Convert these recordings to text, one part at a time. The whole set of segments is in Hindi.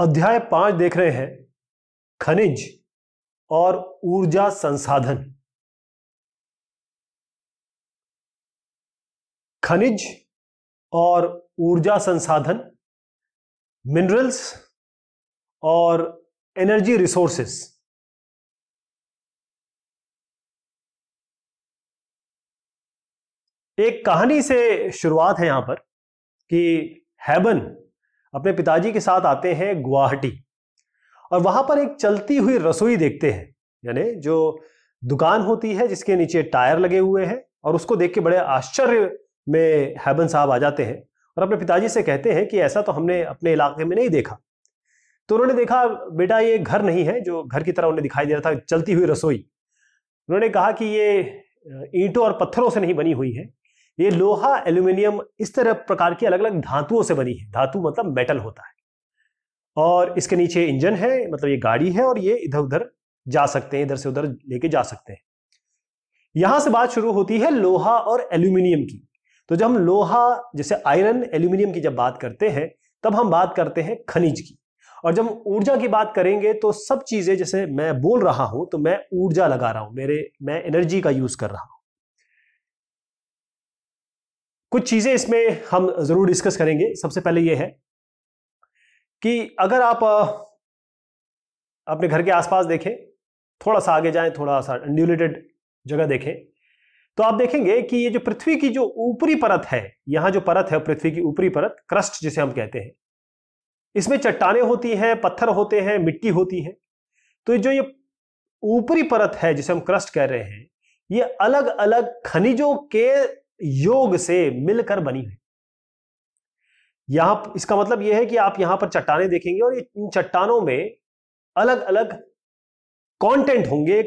अध्याय पांच देख रहे हैं खनिज और ऊर्जा संसाधन खनिज और ऊर्जा संसाधन मिनरल्स और एनर्जी रिसोर्सेस एक कहानी से शुरुआत है यहां पर कि हैबन अपने पिताजी के साथ आते हैं गुवाहाटी और वहाँ पर एक चलती हुई रसोई देखते हैं यानी जो दुकान होती है जिसके नीचे टायर लगे हुए हैं और उसको देख के बड़े आश्चर्य में हैबन साहब आ जाते हैं और अपने पिताजी से कहते हैं कि ऐसा तो हमने अपने इलाके में नहीं देखा तो उन्होंने देखा बेटा ये घर नहीं है जो घर की तरह उन्हें दिखाई दे रहा था चलती हुई रसोई उन्होंने कहा कि ये ईंटों और पत्थरों से नहीं बनी हुई है ये लोहा एल्यूमिनियम इस तरह प्रकार की अलग अलग धातुओं से बनी है धातु मतलब मेटल होता है और इसके नीचे इंजन है मतलब ये गाड़ी है और ये इधर उधर जा सकते हैं इधर से उधर लेके जा सकते हैं यहां से बात शुरू होती है लोहा और एल्यूमिनियम की तो जब हम लोहा जैसे आयरन एल्यूमिनियम की जब बात करते हैं तब हम बात करते हैं खनिज की और जब ऊर्जा की बात करेंगे तो सब चीजें जैसे मैं बोल रहा हूं तो मैं ऊर्जा लगा रहा हूं मेरे मैं एनर्जी का यूज कर रहा हूं कुछ चीज़ें इसमें हम ज़रूर डिस्कस करेंगे सबसे पहले यह है कि अगर आप अपने घर के आसपास देखें थोड़ा सा आगे जाएं थोड़ा सा अनड्यूलेटेड जगह देखें तो आप देखेंगे कि ये जो पृथ्वी की जो ऊपरी परत है यहां जो परत है पृथ्वी की ऊपरी परत क्रस्ट जिसे हम कहते हैं इसमें चट्टाने होती हैं पत्थर होते हैं मिट्टी होती है तो जो ये ऊपरी परत है जिसे हम क्रस्ट कह रहे हैं ये अलग अलग खनिजों के योग से मिलकर बनी हुई यहां इसका मतलब यह है कि आप यहां पर चट्टाने देखेंगे और इन चट्टानों में अलग अलग कंटेंट होंगे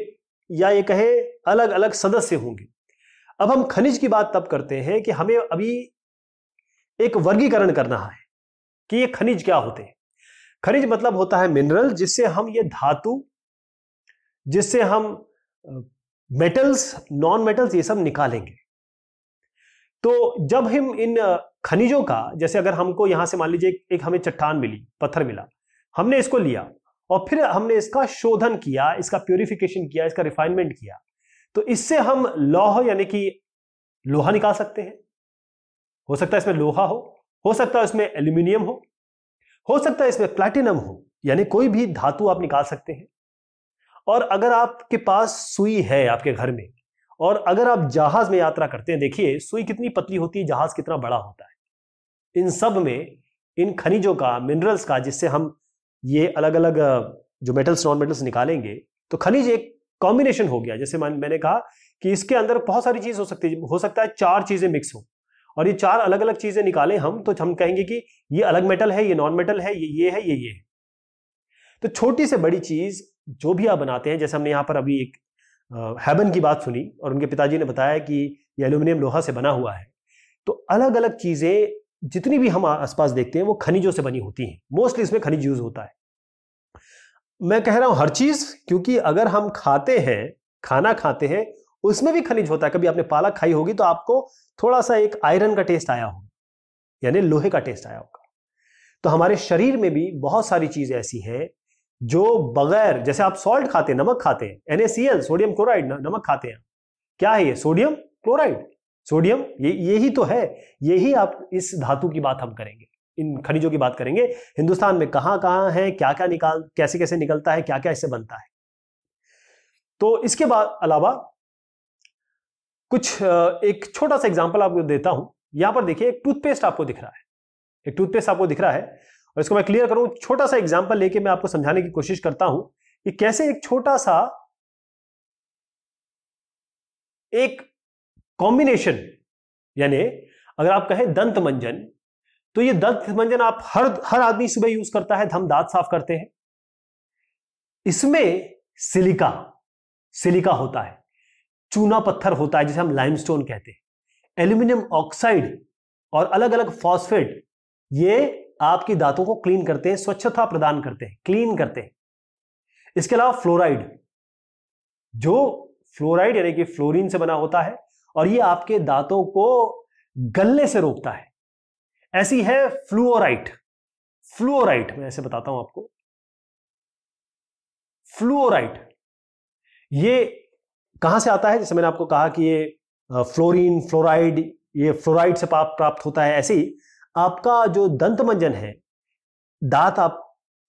या ये कहे अलग अलग सदस्य होंगे अब हम खनिज की बात तब करते हैं कि हमें अभी एक वर्गीकरण करना है कि ये खनिज क्या होते हैं खनिज मतलब होता है मिनरल जिससे हम ये धातु जिससे हम मेटल्स नॉन मेटल्स ये सब निकालेंगे तो जब हम इन खनिजों का जैसे अगर हमको यहां से मान लीजिए एक हमें चट्टान मिली पत्थर मिला हमने इसको लिया और फिर हमने इसका शोधन किया इसका प्योरिफिकेशन किया इसका रिफाइनमेंट किया तो इससे हम लौह यानी कि लोहा निकाल सकते हैं हो सकता है इसमें लोहा हो हो सकता है इसमें एल्यूमिनियम हो हो सकता है इसमें प्लैटिनम हो यानी कोई भी धातु आप निकाल सकते हैं और अगर आपके पास सुई है आपके घर में और अगर आप जहाज में यात्रा करते हैं देखिए सुई कितनी पतली होती है जहाज कितना बड़ा होता है इन सब में इन खनिजों का मिनरल्स का जिससे हम ये अलग अलग जो मेटल्स नॉन मेटल्स निकालेंगे तो खनिज एक कॉम्बिनेशन हो गया जैसे मैंने कहा कि इसके अंदर बहुत सारी चीज हो सकती है हो सकता है चार चीजें मिक्स हो और ये चार अलग अलग चीजें निकालें हम तो हम कहेंगे कि ये अलग मेटल है ये नॉन मेटल है ये ये है ये ये है तो छोटी से बड़ी चीज जो भी आप बनाते हैं जैसे हमने यहां पर अभी एक हैबन की बात सुनी और उनके पिताजी ने बताया कि ये एल्यूमिनियम लोहा से बना हुआ है तो अलग अलग चीज़ें जितनी भी हम आसपास देखते हैं वो खनिजों से बनी होती हैं मोस्टली इसमें खनिज यूज होता है मैं कह रहा हूं हर चीज क्योंकि अगर हम खाते हैं खाना खाते हैं उसमें भी खनिज होता है कभी आपने पालक खाई होगी तो आपको थोड़ा सा एक आयरन का टेस्ट आया होगा यानी लोहे का टेस्ट आया होगा तो हमारे शरीर में भी बहुत सारी चीजें ऐसी हैं जो बगैर जैसे आप सॉल्ट खाते हैं नमक खाते हैं एनएसीएल सोडियम क्लोराइड नमक खाते हैं क्या है ये सोडियम क्लोराइड सोडियम ये यही तो है यही आप इस धातु की बात हम करेंगे इन खनिजों की बात करेंगे हिंदुस्तान में कहां कहां है क्या क्या निकाल कैसे कैसे निकलता है क्या क्या इससे बनता है तो इसके बाद अलावा कुछ एक छोटा सा एग्जाम्पल आपको देता हूं यहां पर देखिए एक टूथपेस्ट आपको दिख रहा है एक टूथपेस्ट आपको दिख रहा है और इसको मैं क्लियर करूं छोटा सा एग्जाम्पल लेके मैं आपको समझाने की कोशिश करता हूं कि कैसे एक छोटा सा एक कॉम्बिनेशन यानी अगर आप कहें दंत मंजन तो ये दंत मंजन आप हर हर आदमी सुबह यूज करता है हम दांत साफ करते हैं इसमें सिलिका सिलिका होता है चूना पत्थर होता है जिसे हम लाइमस्टोन कहते हैं एल्यूमिनियम ऑक्साइड और अलग अलग फॉस्फेट ये आपकी दांतों को क्लीन करते हैं स्वच्छता प्रदान करते हैं क्लीन करते हैं इसके अलावा फ्लोराइड जो फ्लोराइड यानी कि फ्लोरीन से बना होता है और ये आपके दांतों को गलने से रोकता है ऐसी है फ्लूराइट फ्लोराइट मैं ऐसे बताता हूं आपको फ्लोराइट ये कहां से आता है जैसे मैंने आपको कहा कि ये फ्लोरीन फ्लोराइड ये फ्लोराइड से प्राप्त होता है ऐसे ही आपका जो दंत मंजन है दांत आप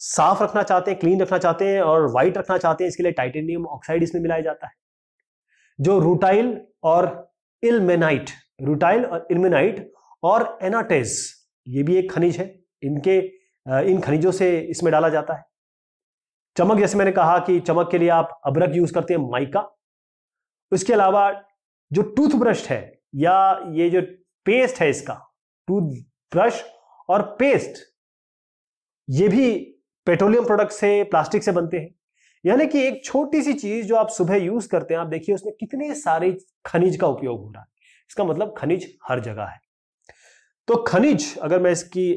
साफ रखना चाहते हैं क्लीन रखना चाहते हैं और व्हाइट रखना चाहते हैं इसके लिए टाइटेनियम ऑक्साइड इसमें मिलाया जाता है जो रूटाइल और इलमेनाइट रूटाइल और इलमेनाइट और एनाटेज ये भी एक खनिज है इनके इन खनिजों से इसमें डाला जाता है चमक जैसे मैंने कहा कि चमक के लिए आप अबरक यूज करते हैं माइका उसके अलावा जो टूथब्रश है या ये जो पेस्ट है इसका टूथ ब्रश और पेस्ट ये भी पेट्रोलियम प्रोडक्ट से प्लास्टिक से बनते हैं यानी कि एक छोटी सी चीज जो आप सुबह यूज करते हैं आप देखिए उसमें कितने सारे खनिज का उपयोग हो रहा है इसका मतलब खनिज हर जगह है तो खनिज अगर मैं इसकी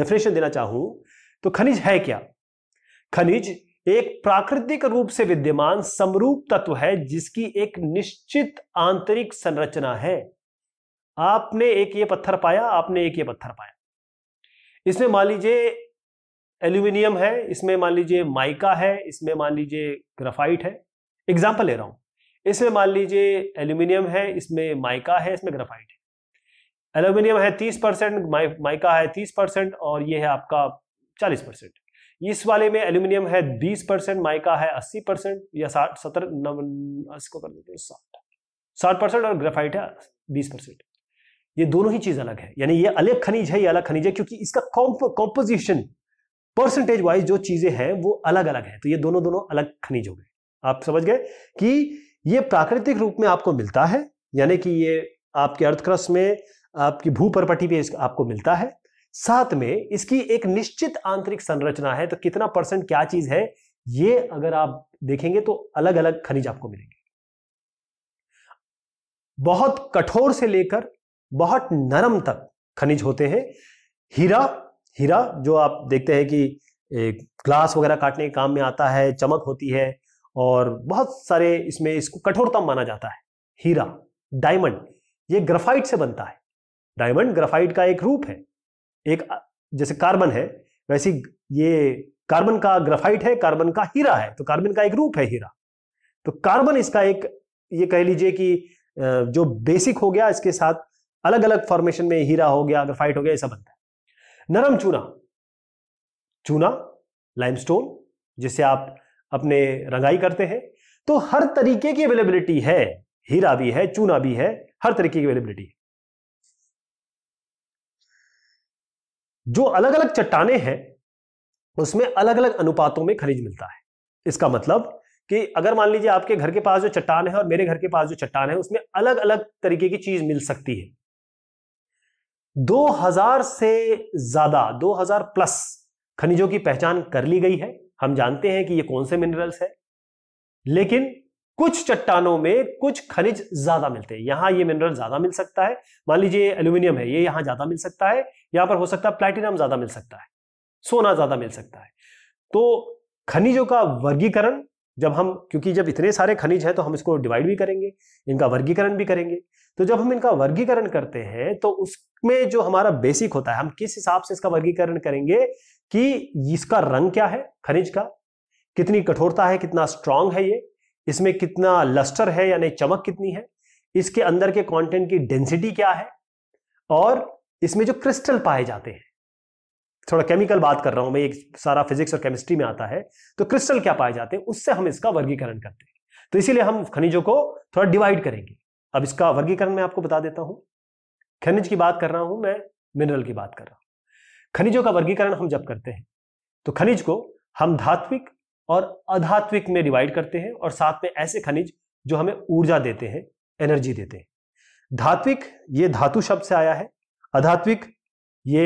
डेफिनेशन देना चाहूं तो खनिज है क्या खनिज एक प्राकृतिक रूप से विद्यमान समरूप तत्व है जिसकी एक निश्चित आंतरिक संरचना है आपने एक ये पत्थर पाया आपने एक ये पत्थर पाया इसमें मान लीजिए एल्यूमिनियम है इसमें मान लीजिए माइका है इसमें मान लीजिए ग्राफाइट है एग्जाम्पल ले रहा हूं इसमें मान लीजिए एल्यूमिनियम है इसमें माइका है इसमें ग्राफाइट है एल्यूमिनियम है तीस परसेंट माइका है तीस परसेंट और ये है आपका चालीस परसेंट इस वाले में एल्यूमिनियम है बीस परसेंट माइका है अस्सी परसेंट या साठ सत्तर नव इसको कर देते हैं साठ साठ परसेंट और ग्रेफाइट है बीस परसेंट ये दोनों ही चीज अलग है यानी ये अलग खनिज है ये अलग खनिज है क्योंकि इसका कॉम्पोजिशन परसेंटेज वाइज जो चीजें हैं वो अलग अलग है तो ये दोनों दोनों अलग खनिज हो गए आप समझ गए कि ये प्राकृतिक रूप में आपको मिलता है यानी कि ये आपके अर्थक्रस में आपकी भू परपटी पे आपको मिलता है साथ में इसकी एक निश्चित आंतरिक संरचना है तो कितना परसेंट क्या चीज है ये अगर आप देखेंगे तो अलग अलग खनिज आपको मिलेंगे बहुत कठोर से लेकर बहुत नरम तक खनिज होते हैं हीरा हीरा जो आप देखते हैं कि ग्लास वगैरह काटने के काम में आता है चमक होती है और बहुत सारे इसमें इसको कठोरतम माना जाता है हीरा डायमंड ये ग्रेफाइट से बनता है डायमंड ग्रेफाइट का एक रूप है एक जैसे कार्बन है वैसे ये कार्बन का ग्राफाइट है कार्बन का हीरा है तो कार्बन का एक रूप है हीरा तो कार्बन इसका एक ये कह लीजिए कि जो बेसिक हो गया इसके साथ अलग अलग फॉर्मेशन में हीरा हो गया फाइट हो गया ऐसा बनता है नरम चूना चूना लाइमस्टोन जिसे आप अपने रंगाई करते हैं तो हर तरीके की अवेलेबिलिटी है हीरा भी है चूना भी है हर तरीके की अवेलेबिलिटी है जो अलग अलग चट्टाने हैं उसमें अलग अलग अनुपातों में खनिज मिलता है इसका मतलब कि अगर मान लीजिए आपके घर के पास जो चट्टान है और मेरे घर के पास जो चट्टान है उसमें अलग अलग तरीके की चीज मिल सकती है 2000 से ज्यादा 2000 प्लस खनिजों की पहचान कर ली गई है हम जानते हैं कि ये कौन से मिनरल्स है लेकिन कुछ चट्टानों में कुछ खनिज ज्यादा मिलते हैं यहां ये मिनरल ज्यादा मिल सकता है मान लीजिए एल्यूमिनियम है ये यहां ज्यादा मिल सकता है यहां पर हो सकता है प्लेटिनम ज्यादा मिल सकता है सोना ज्यादा मिल सकता है तो खनिजों का वर्गीकरण जब हम क्योंकि जब इतने सारे खनिज हैं तो हम इसको डिवाइड भी करेंगे इनका वर्गीकरण भी करेंगे तो जब हम इनका वर्गीकरण करते हैं तो उसमें जो हमारा बेसिक होता है हम किस हिसाब से इसका वर्गीकरण करेंगे कि इसका रंग क्या है खनिज का कितनी कठोरता है कितना स्ट्रांग है ये इसमें कितना लस्टर है यानी चमक कितनी है इसके अंदर के कॉन्टेंट की डेंसिटी क्या है और इसमें जो क्रिस्टल पाए जाते हैं थोड़ा केमिकल बात कर रहा हूं मैं एक सारा फिजिक्स और केमिस्ट्री में आता है तो क्रिस्टल क्या पाए जाते हैं उससे हम इसका वर्गीकरण करते हैं तो इसीलिए हम खनिजों को थोड़ा डिवाइड करेंगे अब इसका वर्गीकरण मैं आपको बता देता हूं खनिज की बात कर रहा हूं मैं मिनरल की बात कर रहा हूं खनिजों का वर्गीकरण हम जब करते हैं तो खनिज को हम धात्विक और अधात्विक में डिवाइड करते हैं और साथ में ऐसे खनिज जो हमें ऊर्जा देते हैं एनर्जी देते हैं धात्विक ये धातु शब्द से आया है अधात्विक ये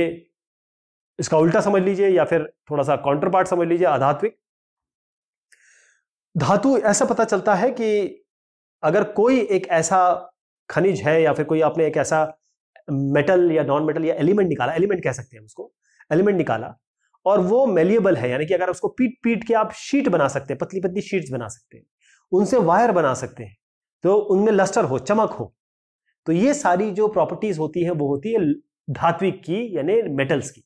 इसका उल्टा समझ लीजिए या फिर थोड़ा सा काउंटर पार्ट समझ लीजिए आधात्विक धातु ऐसा पता चलता है कि अगर कोई एक ऐसा खनिज है या फिर कोई आपने एक ऐसा मेटल या नॉन मेटल या एलिमेंट निकाला एलिमेंट कह सकते हैं उसको एलिमेंट निकाला और वो मेलियबल है यानी कि अगर उसको पीट पीट के आप शीट बना सकते हैं पतली पतली शीट्स बना सकते हैं उनसे वायर बना सकते हैं तो उनमें लस्टर हो चमक हो तो ये सारी जो प्रॉपर्टीज होती है वो होती है धात्विक की यानी मेटल्स की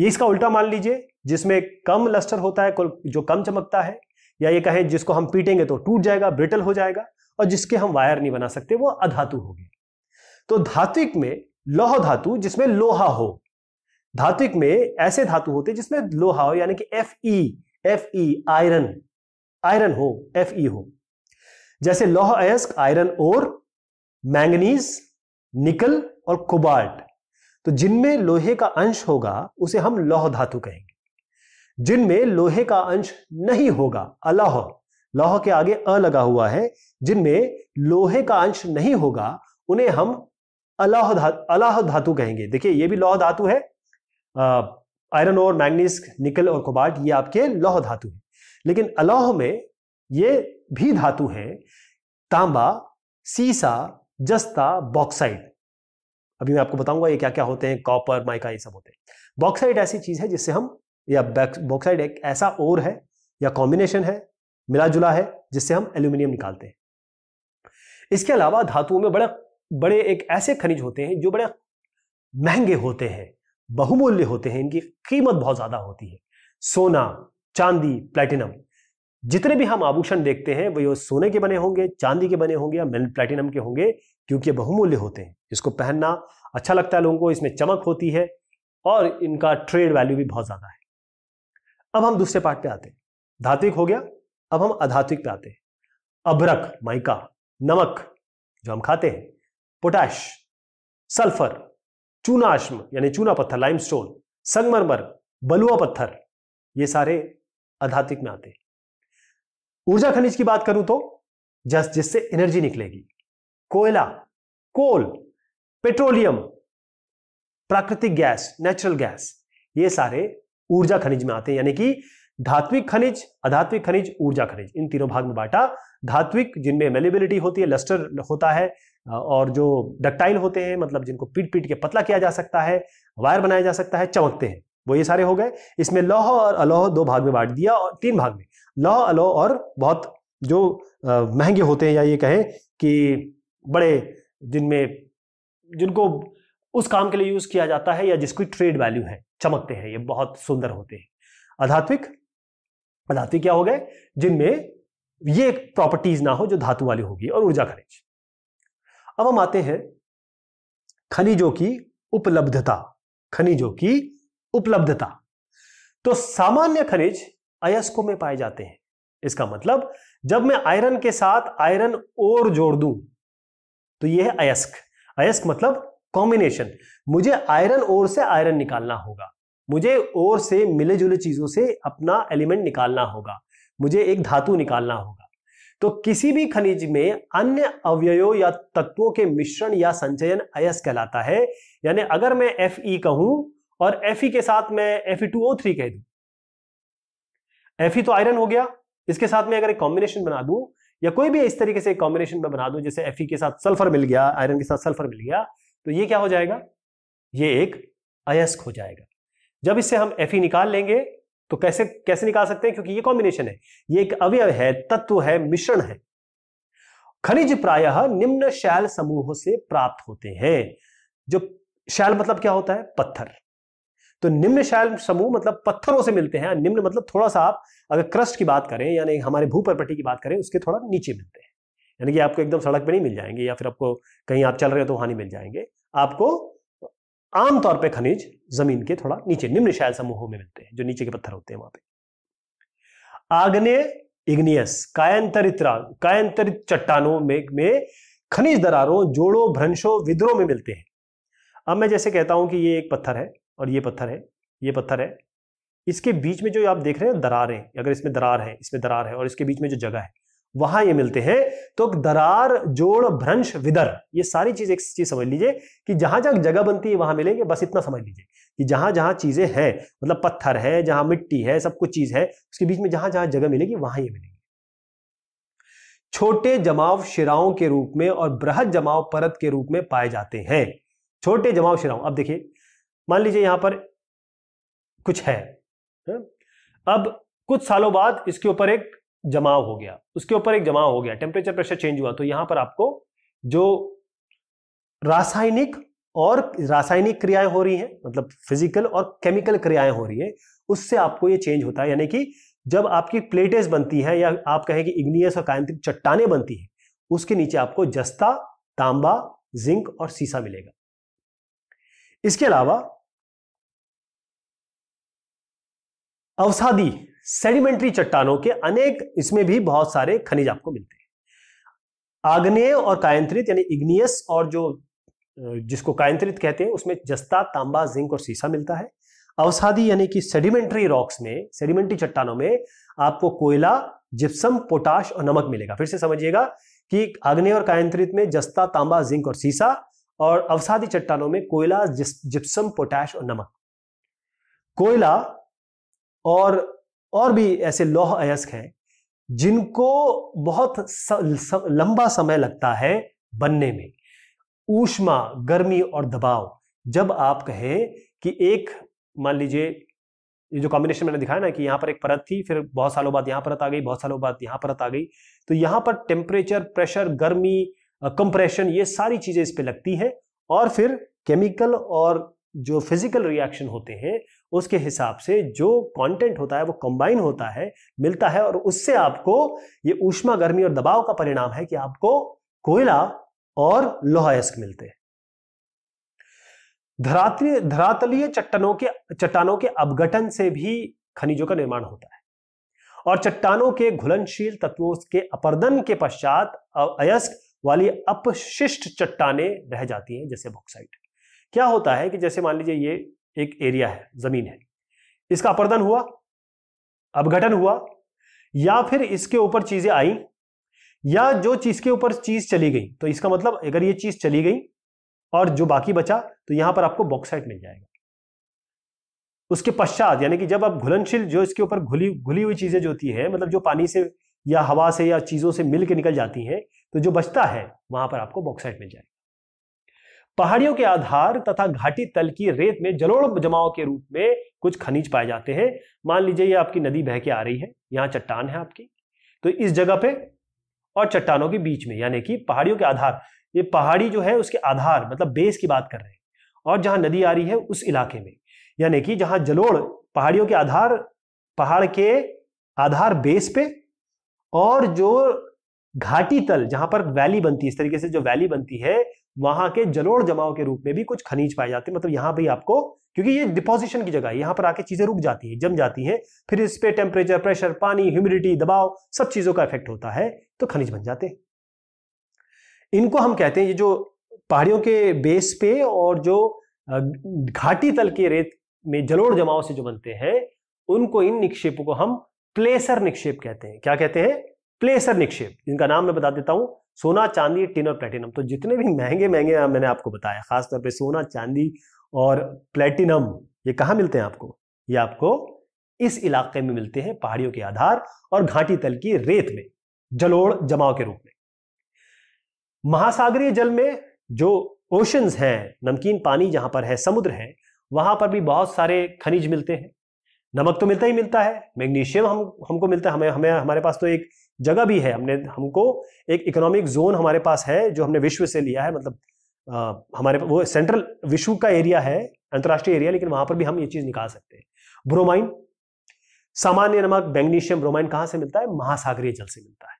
ये इसका उल्टा मान लीजिए जिसमें कम लस्टर होता है जो कम चमकता है या ये कहें जिसको हम पीटेंगे तो टूट जाएगा ब्रिटल हो जाएगा और जिसके हम वायर नहीं बना सकते वो अधातु होगी तो धात्विक में लौह धातु जिसमें लोहा हो धात्विक में ऐसे धातु होते जिसमें लोहा हो यानी कि F E F E iron iron हो एफ ई हो जैसे लौह अयस्क आयरन और मैंगनीज निकल और कोबाल्ट तो जिनमें लोहे का अंश होगा उसे हम लौह धातु कहेंगे जिनमें लोहे का अंश नहीं होगा अलौह लौह के आगे अ लगा हुआ है जिनमें लोहे का अंश नहीं होगा उन्हें हम अलौह धातु अलाह धातु कहेंगे देखिए ये भी लौह धातु है आयरन और मैग्नीस निकल और कोबाल्ट ये आपके लौह धातु है लेकिन अलौह में ये भी धातु है तांबा सीसा जस्ता बॉक्साइड अभी मैं आपको बताऊंगा ये क्या क्या होते हैं कॉपर माइका ये सब होते हैं बॉक्साइड ऐसी चीज़ है जिससे हम या बॉक्साइड एक ऐसा और है या कॉम्बिनेशन है मिला जुला है जिससे हम एल्यूमिनियम निकालते हैं इसके अलावा धातुओं में बड़े बड़े एक ऐसे खनिज होते हैं जो बड़े महंगे होते हैं बहुमूल्य होते हैं इनकी कीमत बहुत ज़्यादा होती है सोना चांदी प्लेटिनम जितने भी हम आभूषण देखते हैं वो सोने के बने होंगे चांदी के बने होंगे या प्लेटिनम के होंगे क्योंकि ये बहुमूल्य होते हैं इसको पहनना अच्छा लगता है लोगों को इसमें चमक होती है और इनका ट्रेड वैल्यू भी बहुत ज्यादा है अब हम दूसरे पार्ट पे आते हैं धात्विक हो गया अब हम अधात्विक पे आते हैं अभ्रक माइका नमक जो हम खाते हैं पोटैश सल्फर चूनाश्म यानी चूना पत्थर लाइमस्टोन संगमरमर बलुआ पत्थर ये सारे अधात्विक में आते हैं ऊर्जा खनिज की बात करूं तो जस्ट जिससे एनर्जी निकलेगी कोयला कोल पेट्रोलियम प्राकृतिक गैस नेचुरल गैस ये सारे ऊर्जा खनिज में आते हैं यानी कि धात्विक खनिज अधात्विक खनिज ऊर्जा खनिज इन तीनों भाग में बांटा धात्विक जिनमें अवेलेबिलिटी होती है लस्टर होता है और जो डक्टाइल होते हैं मतलब जिनको पीट पीट के पतला किया जा सकता है वायर बनाया जा सकता है चमकते हैं वो ये सारे हो गए इसमें लौह और अलोह दो भाग में बांट दिया और तीन भाग में लौह अलोह और बहुत जो महंगे होते हैं या ये कहें कि बड़े जिनमें जिनको उस काम के लिए यूज़ किया जाता है या जिसकी ट्रेड वैल्यू है चमकते हैं ये बहुत सुंदर होते हैं अधात्विक अधात्विक क्या हो गए जिनमें ये प्रॉपर्टीज ना हो जो धातु वाली होगी और ऊर्जा खनिज अब हम आते हैं खनिजों की उपलब्धता खनिजों की उपलब्धता तो सामान्य खनिज अयस्कों में पाए जाते हैं इसका मतलब जब मैं आयरन के साथ आयरन और जोड़ दूं तो यह है अयस्क अयस्क मतलब कॉम्बिनेशन मुझे आयरन और से आयरन निकालना होगा मुझे और से मिले जुले चीजों से अपना एलिमेंट निकालना होगा मुझे एक धातु निकालना होगा तो किसी भी खनिज में अन्य अवयवों या तत्वों के मिश्रण या संचयन अयस कहलाता है यानी अगर मैं एफ ई कहूं और एफ के साथ मैं एफ कह दू एफ तो आयरन हो गया इसके साथ में अगर एक कॉम्बिनेशन बना दू या कोई भी इस तरीके से कॉम्बिनेशन में बना दू जैसे एफ के साथ सल्फर मिल गया आयरन के साथ सल्फर मिल गया तो ये क्या हो जाएगा ये एक अयस्क हो जाएगा जब इससे हम एफ निकाल लेंगे तो कैसे कैसे निकाल सकते हैं क्योंकि ये कॉम्बिनेशन है ये एक अवयव है तत्व है मिश्रण है खनिज प्रायः निम्न शैल समूहों से प्राप्त होते हैं जो शैल मतलब क्या होता है पत्थर तो निम्न शैल समूह मतलब पत्थरों से मिलते हैं निम्न मतलब थोड़ा सा आप अगर क्रस्ट की बात करें यानी हमारे भूपरपट्टी की बात करें उसके थोड़ा नीचे मिलते हैं यानी कि आपको एकदम सड़क पर नहीं मिल जाएंगे या फिर आपको कहीं आप चल रहे हो तो वहां नहीं मिल जाएंगे आपको आमतौर पर खनिज जमीन के थोड़ा नीचे निम्न शैल समूहों में मिलते हैं जो नीचे के पत्थर होते हैं वहां पे आग्ने इग्नियस कायंतरित कायंतरित चट्टानों में, में खनिज दरारों जोड़ों भ्रंशों विद्रोह में मिलते हैं अब मैं जैसे कहता हूं कि ये एक पत्थर है और ये पत्थर है ये पत्थर है इसके बीच में जो आप देख रहे हैं दरार है अगर इसमें दरार है इसमें दरार है और इसके बीच में जो जगह है वहां ये मिलते हैं तो दरार जोड़ भ्रंश विदर ये सारी चीज एक चीज समझ लीजिए कि जहां जहां जगह बनती है वहां मिलेंगे बस इतना समझ लीजिए कि जहां जहां चीजें हैं मतलब पत्थर है जहां मिट्टी है सब कुछ चीज है उसके बीच में जहां जहां जगह मिलेगी वहां ये मिलेंगे छोटे जमाव शिराओं के रूप में और बृहद जमाव परत के रूप में पाए जाते हैं छोटे जमाव शिराओं अब देखिए मान लीजिए यहां पर कुछ है अब कुछ सालों बाद इसके ऊपर एक जमाव हो गया उसके ऊपर एक जमाव हो गया टेम्परेचर प्रेशर चेंज हुआ तो यहां पर आपको जो रासायनिक और रासायनिक क्रियाएं हो रही हैं मतलब फिजिकल और केमिकल क्रियाएं हो रही है उससे आपको ये चेंज होता है यानी कि जब आपकी प्लेटेस बनती हैं या आप कहें कि इग्नियस और कायंत्रिक चट्टाने बनती हैं उसके नीचे आपको जस्ता तांबा जिंक और सीसा मिलेगा इसके अलावा अवसादी सेडिमेंट्री चट्टानों के अनेक इसमें भी बहुत सारे खनिज आपको मिलते हैं आग्नेय और कायंत्रित यानी इग्नियस और जो जिसको कायंत्रित कहते हैं उसमें जस्ता तांबा जिंक और सीसा मिलता है अवसादी यानी कि सेडिमेंट्री रॉक्स में सेडिमेंट्री चट्टानों में आपको कोयला जिप्सम पोटाश और नमक मिलेगा फिर से समझिएगा कि आग्नेय और कायंत्रित में जस्ता तांबा जिंक और सीसा और अवसादी चट्टानों में कोयला जिप्सम पोटाश और नमक कोयला और और भी ऐसे लौह अयस्क हैं जिनको बहुत स, स, लंबा समय लगता है बनने में ऊष्मा गर्मी और दबाव जब आप कहें कि एक मान लीजिए ये जो कॉम्बिनेशन मैंने दिखाया ना कि यहाँ पर एक परत थी फिर बहुत सालों बाद यहाँ परत आ गई बहुत सालों बाद यहाँ परत आ गई तो यहाँ पर टेम्परेचर प्रेशर गर्मी कंप्रेशन ये सारी चीज़ें इस पर लगती हैं और फिर केमिकल और जो फिजिकल रिएक्शन होते हैं उसके हिसाब से जो कंटेंट होता है वो कंबाइन होता है मिलता है और उससे आपको ये ऊष्मा गर्मी और दबाव का परिणाम है कि आपको कोयला और लोहायस्क मिलते हैं धरातलीय धरातलीय चट्टानों के चट्टानों के अपघटन से भी खनिजों का निर्माण होता है और चट्टानों के घुलनशील तत्वों के अपरदन के पश्चात अयस्क वाली अपशिष्ट चट्टाने रह जाती हैं जैसे बॉक्साइट क्या होता है कि जैसे मान लीजिए ये एक एरिया है जमीन है इसका अपर्दन हुआ अपघटन हुआ या फिर इसके ऊपर चीजें आई या जो चीज के ऊपर चीज चली गई तो इसका मतलब अगर ये चीज चली गई और जो बाकी बचा तो यहां पर आपको बॉक्साइट मिल जाएगा उसके पश्चात यानी कि जब आप घुलनशील जो इसके ऊपर घुली घुली हुई चीजें जो होती है मतलब जो पानी से या हवा से या चीजों से मिल के निकल जाती है तो जो बचता है वहां पर आपको बॉक्साइट मिल जाएगा पहाड़ियों के आधार तथा घाटी तल की रेत में जलोड़ जमाव के रूप में कुछ खनिज पाए जाते हैं मान लीजिए ये आपकी नदी बह के आ रही है यहाँ चट्टान है आपकी तो इस जगह पे और चट्टानों के बीच में यानी कि पहाड़ियों के आधार ये पहाड़ी जो है उसके आधार मतलब बेस की बात कर रहे हैं और जहां नदी आ रही है उस इलाके में यानी कि जहां जलोड़ पहाड़ियों के आधार पहाड़ के आधार बेस पे और जो घाटी तल जहां पर वैली बनती है इस तरीके से जो वैली बनती है वहां के जलोड़ जमाव के रूप में भी कुछ खनिज पाए जाते हैं मतलब यहाँ भी आपको क्योंकि ये डिपोजिशन की जगह है यहाँ पर आके चीजें रुक जाती है जम जाती है फिर इस पे टेम्परेचर प्रेशर पानी ह्यूमिडिटी दबाव सब चीजों का इफेक्ट होता है तो खनिज बन जाते हैं इनको हम कहते हैं ये जो पहाड़ियों के बेस पे और जो घाटी तल के रेत में जलोड़ जमाव से जो बनते हैं उनको इन निक्षेपों को हम प्लेसर निक्षेप कहते हैं क्या कहते हैं प्लेसर निक्षेप इनका नाम मैं बता देता हूं सोना चांदी टिन और प्लेटिनम तो जितने भी महंगे महंगे मैंने आपको बताया खासतौर पर सोना चांदी और प्लेटिनम ये कहाँ मिलते हैं आपको ये आपको इस इलाके में मिलते हैं पहाड़ियों के आधार और घाटी तल की रेत में जलोड़ जमाव के रूप में महासागरीय जल में जो ओशंस हैं नमकीन पानी जहां पर है समुद्र है वहां पर भी बहुत सारे खनिज मिलते हैं नमक तो मिलता ही मिलता है मैग्नीशियम हम हमको मिलता है हमें हमें हमारे पास तो एक जगह भी है हमने हमको एक इकोनॉमिक जोन हमारे पास है जो हमने विश्व से लिया है मतलब आ, हमारे वो सेंट्रल विश्व का एरिया है अंतर्राष्ट्रीय एरिया लेकिन वहां पर भी हम ये चीज निकाल सकते हैं ब्रोमाइन सामान्य नमक मैग्नीशियम ब्रोमाइन कहां से मिलता है महासागरीय जल से मिलता है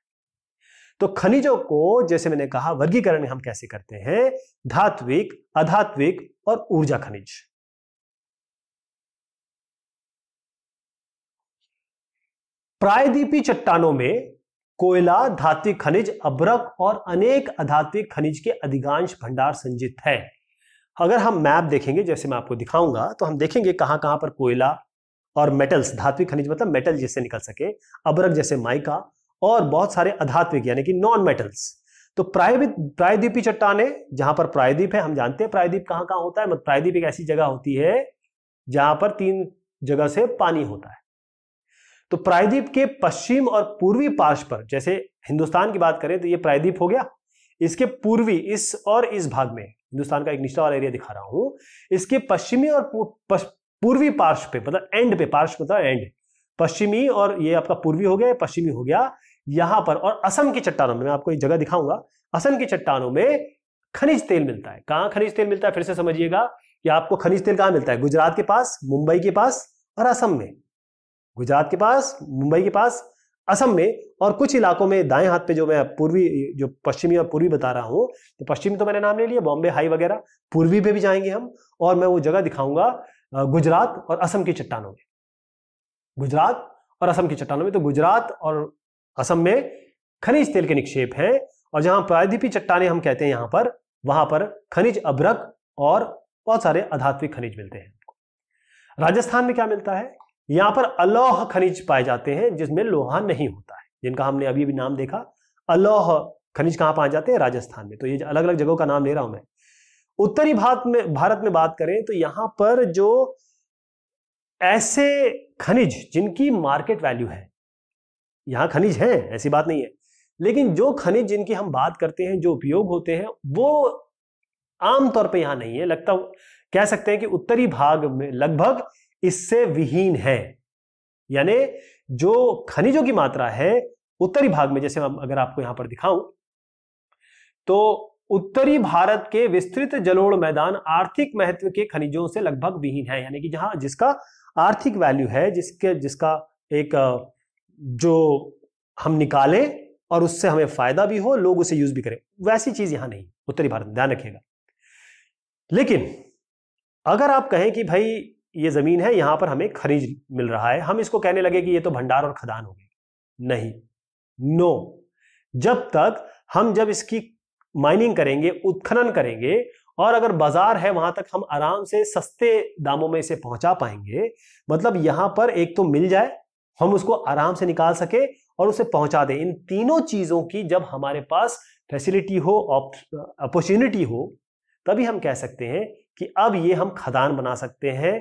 तो खनिजों को जैसे मैंने कहा वर्गीकरण हम कैसे करते हैं धात्विक अधात्विक और ऊर्जा खनिज प्रायद्वीपी चट्टानों में कोयला धात्विक खनिज अब्रक और अनेक अधात्विक खनिज के अधिकांश भंडार संजित है अगर हम मैप देखेंगे जैसे मैं आपको दिखाऊंगा तो हम देखेंगे कहां कहां पर कोयला और मेटल्स धात्विक खनिज मतलब मेटल जैसे निकल सके अब्रक जैसे माइका और बहुत सारे अधात्विक यानी कि नॉन मेटल्स तो प्रायद्वीप प्रायद्वीपी चट्टाने जहां पर प्रायद्वीप है हम जानते हैं प्रायद्वीप कहाँ कहाँ होता है मतलब प्रायद्वीप एक ऐसी जगह होती है जहां पर तीन जगह से पानी होता है तो प्रायद्वीप के पश्चिम और पूर्वी पार्श्व पर जैसे हिंदुस्तान की बात करें तो ये प्रायद्वीप हो गया इसके पूर्वी इस और इस भाग में हिंदुस्तान का एक निचला वाला एरिया दिखा रहा हूं इसके पश्चिमी और पूर्वी पार्श पे मतलब एंड पे पार्श्व मतलब एंड पश्चिमी और ये आपका पूर्वी हो गया पश्चिमी हो गया यहां पर और असम की चट्टानों में मैं आपको एक जगह दिखाऊंगा असम की चट्टानों में खनिज तेल मिलता है कहां खनिज तेल मिलता है फिर से समझिएगा कि आपको खनिज तेल कहां मिलता है गुजरात के पास मुंबई के पास और असम में गुजरात के पास मुंबई के पास असम में और कुछ इलाकों में दाएं हाथ पे जो मैं पूर्वी जो पश्चिमी और पूर्वी बता रहा हूँ तो पश्चिमी तो मैंने नाम ले लिया बॉम्बे हाई वगैरह पूर्वी पे भी जाएंगे हम और मैं वो जगह दिखाऊंगा गुजरात और असम की चट्टानों में गुजरात और असम की चट्टानों में तो गुजरात और असम में खनिज तेल के निक्षेप हैं और जहां प्रायद्वीपी चट्टाने हम कहते हैं यहां पर वहां पर खनिज अब्रक और बहुत सारे अधात्विक खनिज मिलते हैं राजस्थान में क्या मिलता है यहां पर अलोह खनिज पाए जाते हैं जिसमें लोहा नहीं होता है जिनका हमने अभी भी नाम देखा अलोह खनिज कहां पाए जाते हैं राजस्थान में तो ये अलग अलग जगहों का नाम ले रहा हूं मैं उत्तरी भारत में भारत में बात करें तो यहां पर जो ऐसे खनिज जिनकी मार्केट वैल्यू है यहां खनिज है ऐसी बात नहीं है लेकिन जो खनिज जिनकी हम बात करते हैं जो उपयोग होते हैं वो आमतौर पर यहां नहीं है लगता कह सकते हैं कि उत्तरी भाग में लगभग इससे विहीन है यानी जो खनिजों की मात्रा है उत्तरी भाग में जैसे अगर आपको यहां पर दिखाऊं तो उत्तरी भारत के विस्तृत जलोड़ मैदान आर्थिक महत्व के खनिजों से लगभग विहीन है यानी कि जहां जिसका आर्थिक वैल्यू है जिसके जिसका एक जो हम निकालें और उससे हमें फायदा भी हो लोग उसे यूज भी करें वैसी चीज यहां नहीं उत्तरी भारत ध्यान रखिएगा लेकिन अगर आप कहें कि भाई ये ज़मीन है यहां पर हमें खनिज मिल रहा है हम इसको कहने लगे कि ये तो भंडार और खदान हो गई नहीं नो जब तक हम जब इसकी माइनिंग करेंगे उत्खनन करेंगे और अगर बाजार है वहां तक हम आराम से सस्ते दामों में इसे पहुंचा पाएंगे मतलब यहां पर एक तो मिल जाए हम उसको आराम से निकाल सके और उसे पहुंचा दें इन तीनों चीजों की जब हमारे पास फैसिलिटी हो अपॉर्चुनिटी हो तभी हम कह सकते हैं कि अब ये हम खदान बना सकते हैं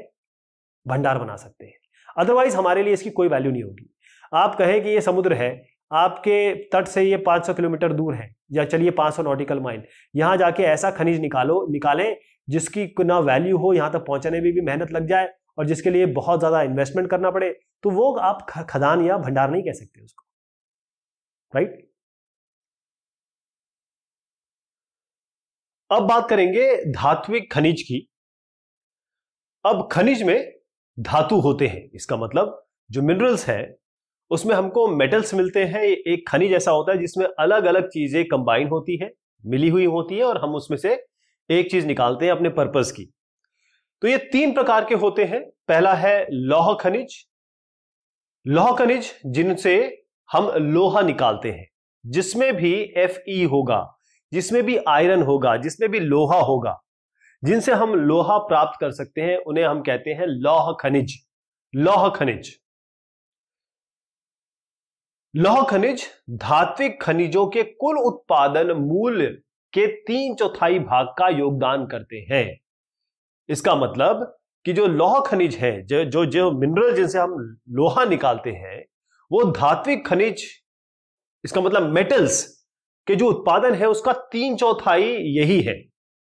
भंडार बना सकते हैं अदरवाइज हमारे लिए इसकी कोई वैल्यू नहीं होगी आप कहें कि ये समुद्र है आपके तट से ये 500 किलोमीटर दूर है या चलिए 500 नॉटिकल माइल यहाँ जाके ऐसा खनिज निकालो निकालें जिसकी ना वैल्यू हो यहाँ तक पहुँचने में भी मेहनत लग जाए और जिसके लिए बहुत ज़्यादा इन्वेस्टमेंट करना पड़े तो वो आप खदान या भंडार नहीं कह सकते उसको राइट अब बात करेंगे धात्विक खनिज की अब खनिज में धातु होते हैं इसका मतलब जो मिनरल्स है उसमें हमको मेटल्स मिलते हैं एक खनिज ऐसा होता है जिसमें अलग अलग चीजें कंबाइन होती है मिली हुई होती है और हम उसमें से एक चीज निकालते हैं अपने पर्पज की तो ये तीन प्रकार के होते हैं पहला है लौह खनिज लौह खनिज जिनसे हम लोहा निकालते हैं जिसमें भी एफ ई होगा जिसमें भी आयरन होगा जिसमें भी लोहा होगा जिनसे हम लोहा प्राप्त कर सकते हैं उन्हें हम कहते हैं लौह खनिज लौह खनिज लौह खनिज धात्विक खनिजों के कुल उत्पादन मूल्य के तीन चौथाई भाग का योगदान करते हैं इसका मतलब कि जो लौह खनिज है जो जो, जो मिनरल जिनसे हम लोहा निकालते हैं वो धात्विक खनिज इसका मतलब मेटल्स के जो उत्पादन है उसका तीन चौथाई यही है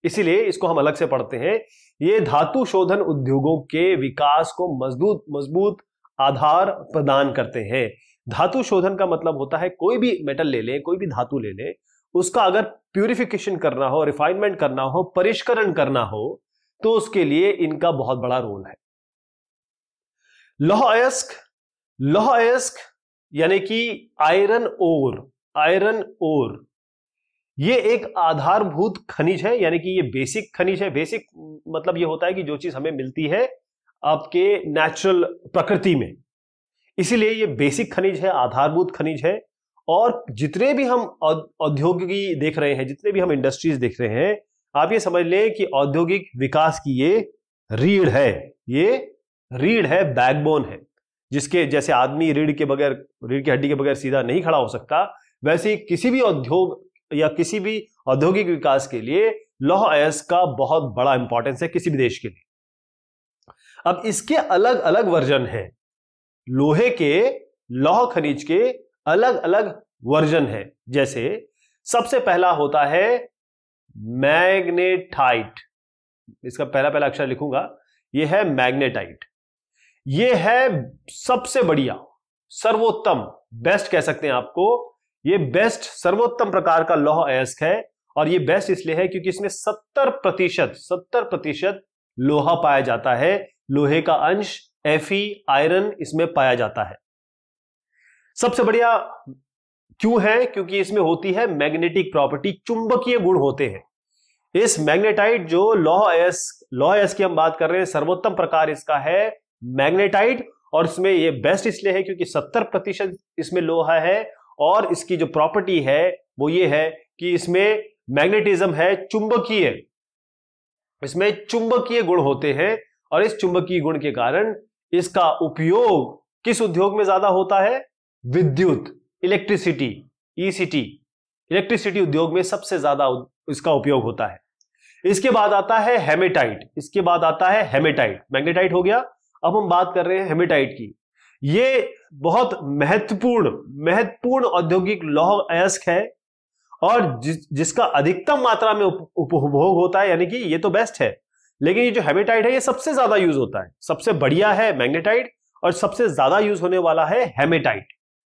इसीलिए इसको हम अलग से पढ़ते हैं ये धातु शोधन उद्योगों के विकास को मजबूत मजबूत आधार प्रदान करते हैं धातु शोधन का मतलब होता है कोई भी मेटल ले लें कोई भी धातु ले लें उसका अगर प्यूरिफिकेशन करना हो रिफाइनमेंट करना हो परिष्करण करना हो तो उसके लिए इनका बहुत बड़ा रोल है लौह अयस्क लौह अयस्क यानी कि आयरन ओर आयरन ओर ये एक आधारभूत खनिज है यानी कि ये बेसिक खनिज है बेसिक मतलब ये होता है कि जो चीज हमें मिलती है आपके नेचुरल प्रकृति में इसीलिए ये बेसिक खनिज है आधारभूत खनिज है और जितने भी हम औद्योगिकी देख रहे हैं जितने भी हम इंडस्ट्रीज देख रहे हैं आप ये समझ लें कि औद्योगिक विकास की ये रीढ़ है ये रीढ़ है बैकबोन है जिसके जैसे आदमी रीढ़ के बगैर रीढ़ की हड्डी के बगैर सीधा नहीं खड़ा हो सकता वैसे किसी भी औद्योग या किसी भी औद्योगिक विकास के लिए लौह अयस्क का बहुत बड़ा इंपॉर्टेंस है किसी भी देश के लिए अब इसके अलग अलग वर्जन है लोहे के लौह खनिज के अलग अलग वर्जन है जैसे सबसे पहला होता है मैग्नेटाइट इसका पहला पहला अक्षर लिखूंगा यह है मैग्नेटाइट यह है सबसे बढ़िया सर्वोत्तम बेस्ट कह सकते हैं आपको ये बेस्ट सर्वोत्तम प्रकार का लौह अयस्क है और ये बेस्ट इसलिए है क्योंकि इसमें सत्तर प्रतिशत सत्तर प्रतिशत लोहा पाया जाता है लोहे का अंश एफी आयरन इसमें पाया जाता है सबसे बढ़िया क्यों है क्योंकि इसमें होती है मैग्नेटिक प्रॉपर्टी चुंबकीय गुण होते हैं इस मैग्नेटाइट जो लौह एस लौह एस की हम बात कर रहे हैं सर्वोत्तम प्रकार इसका है मैग्नेटाइट और इसमें यह बेस्ट इसलिए है क्योंकि 70 प्रतिशत इसमें लोहा है और इसकी जो प्रॉपर्टी है वो ये है कि इसमें मैग्नेटिज्म है चुंबकीय इसमें चुंबकीय गुण होते हैं और इस चुंबकीय गुण के कारण इसका उपयोग किस उद्योग में ज्यादा होता है विद्युत इलेक्ट्रिसिटी ईसीटी इलेक्ट्रिसिटी उद्योग में सबसे ज्यादा इसका उपयोग होता है इसके बाद आता है हेमेटाइट इसके बाद आता है हेमेटाइट मैग्नेटाइट हो गया अब हम बात कर रहे हैं हेमेटाइट की ये बहुत महत्वपूर्ण महत्वपूर्ण औद्योगिक लौह अयस्क है और जि, जिसका अधिकतम मात्रा में उप, उपभोग होता है यानी कि ये तो बेस्ट है लेकिन ये जो हेमेटाइट है ये सबसे ज्यादा यूज होता है सबसे बढ़िया है मैग्नेटाइट और सबसे ज्यादा यूज होने वाला है हेमेटाइट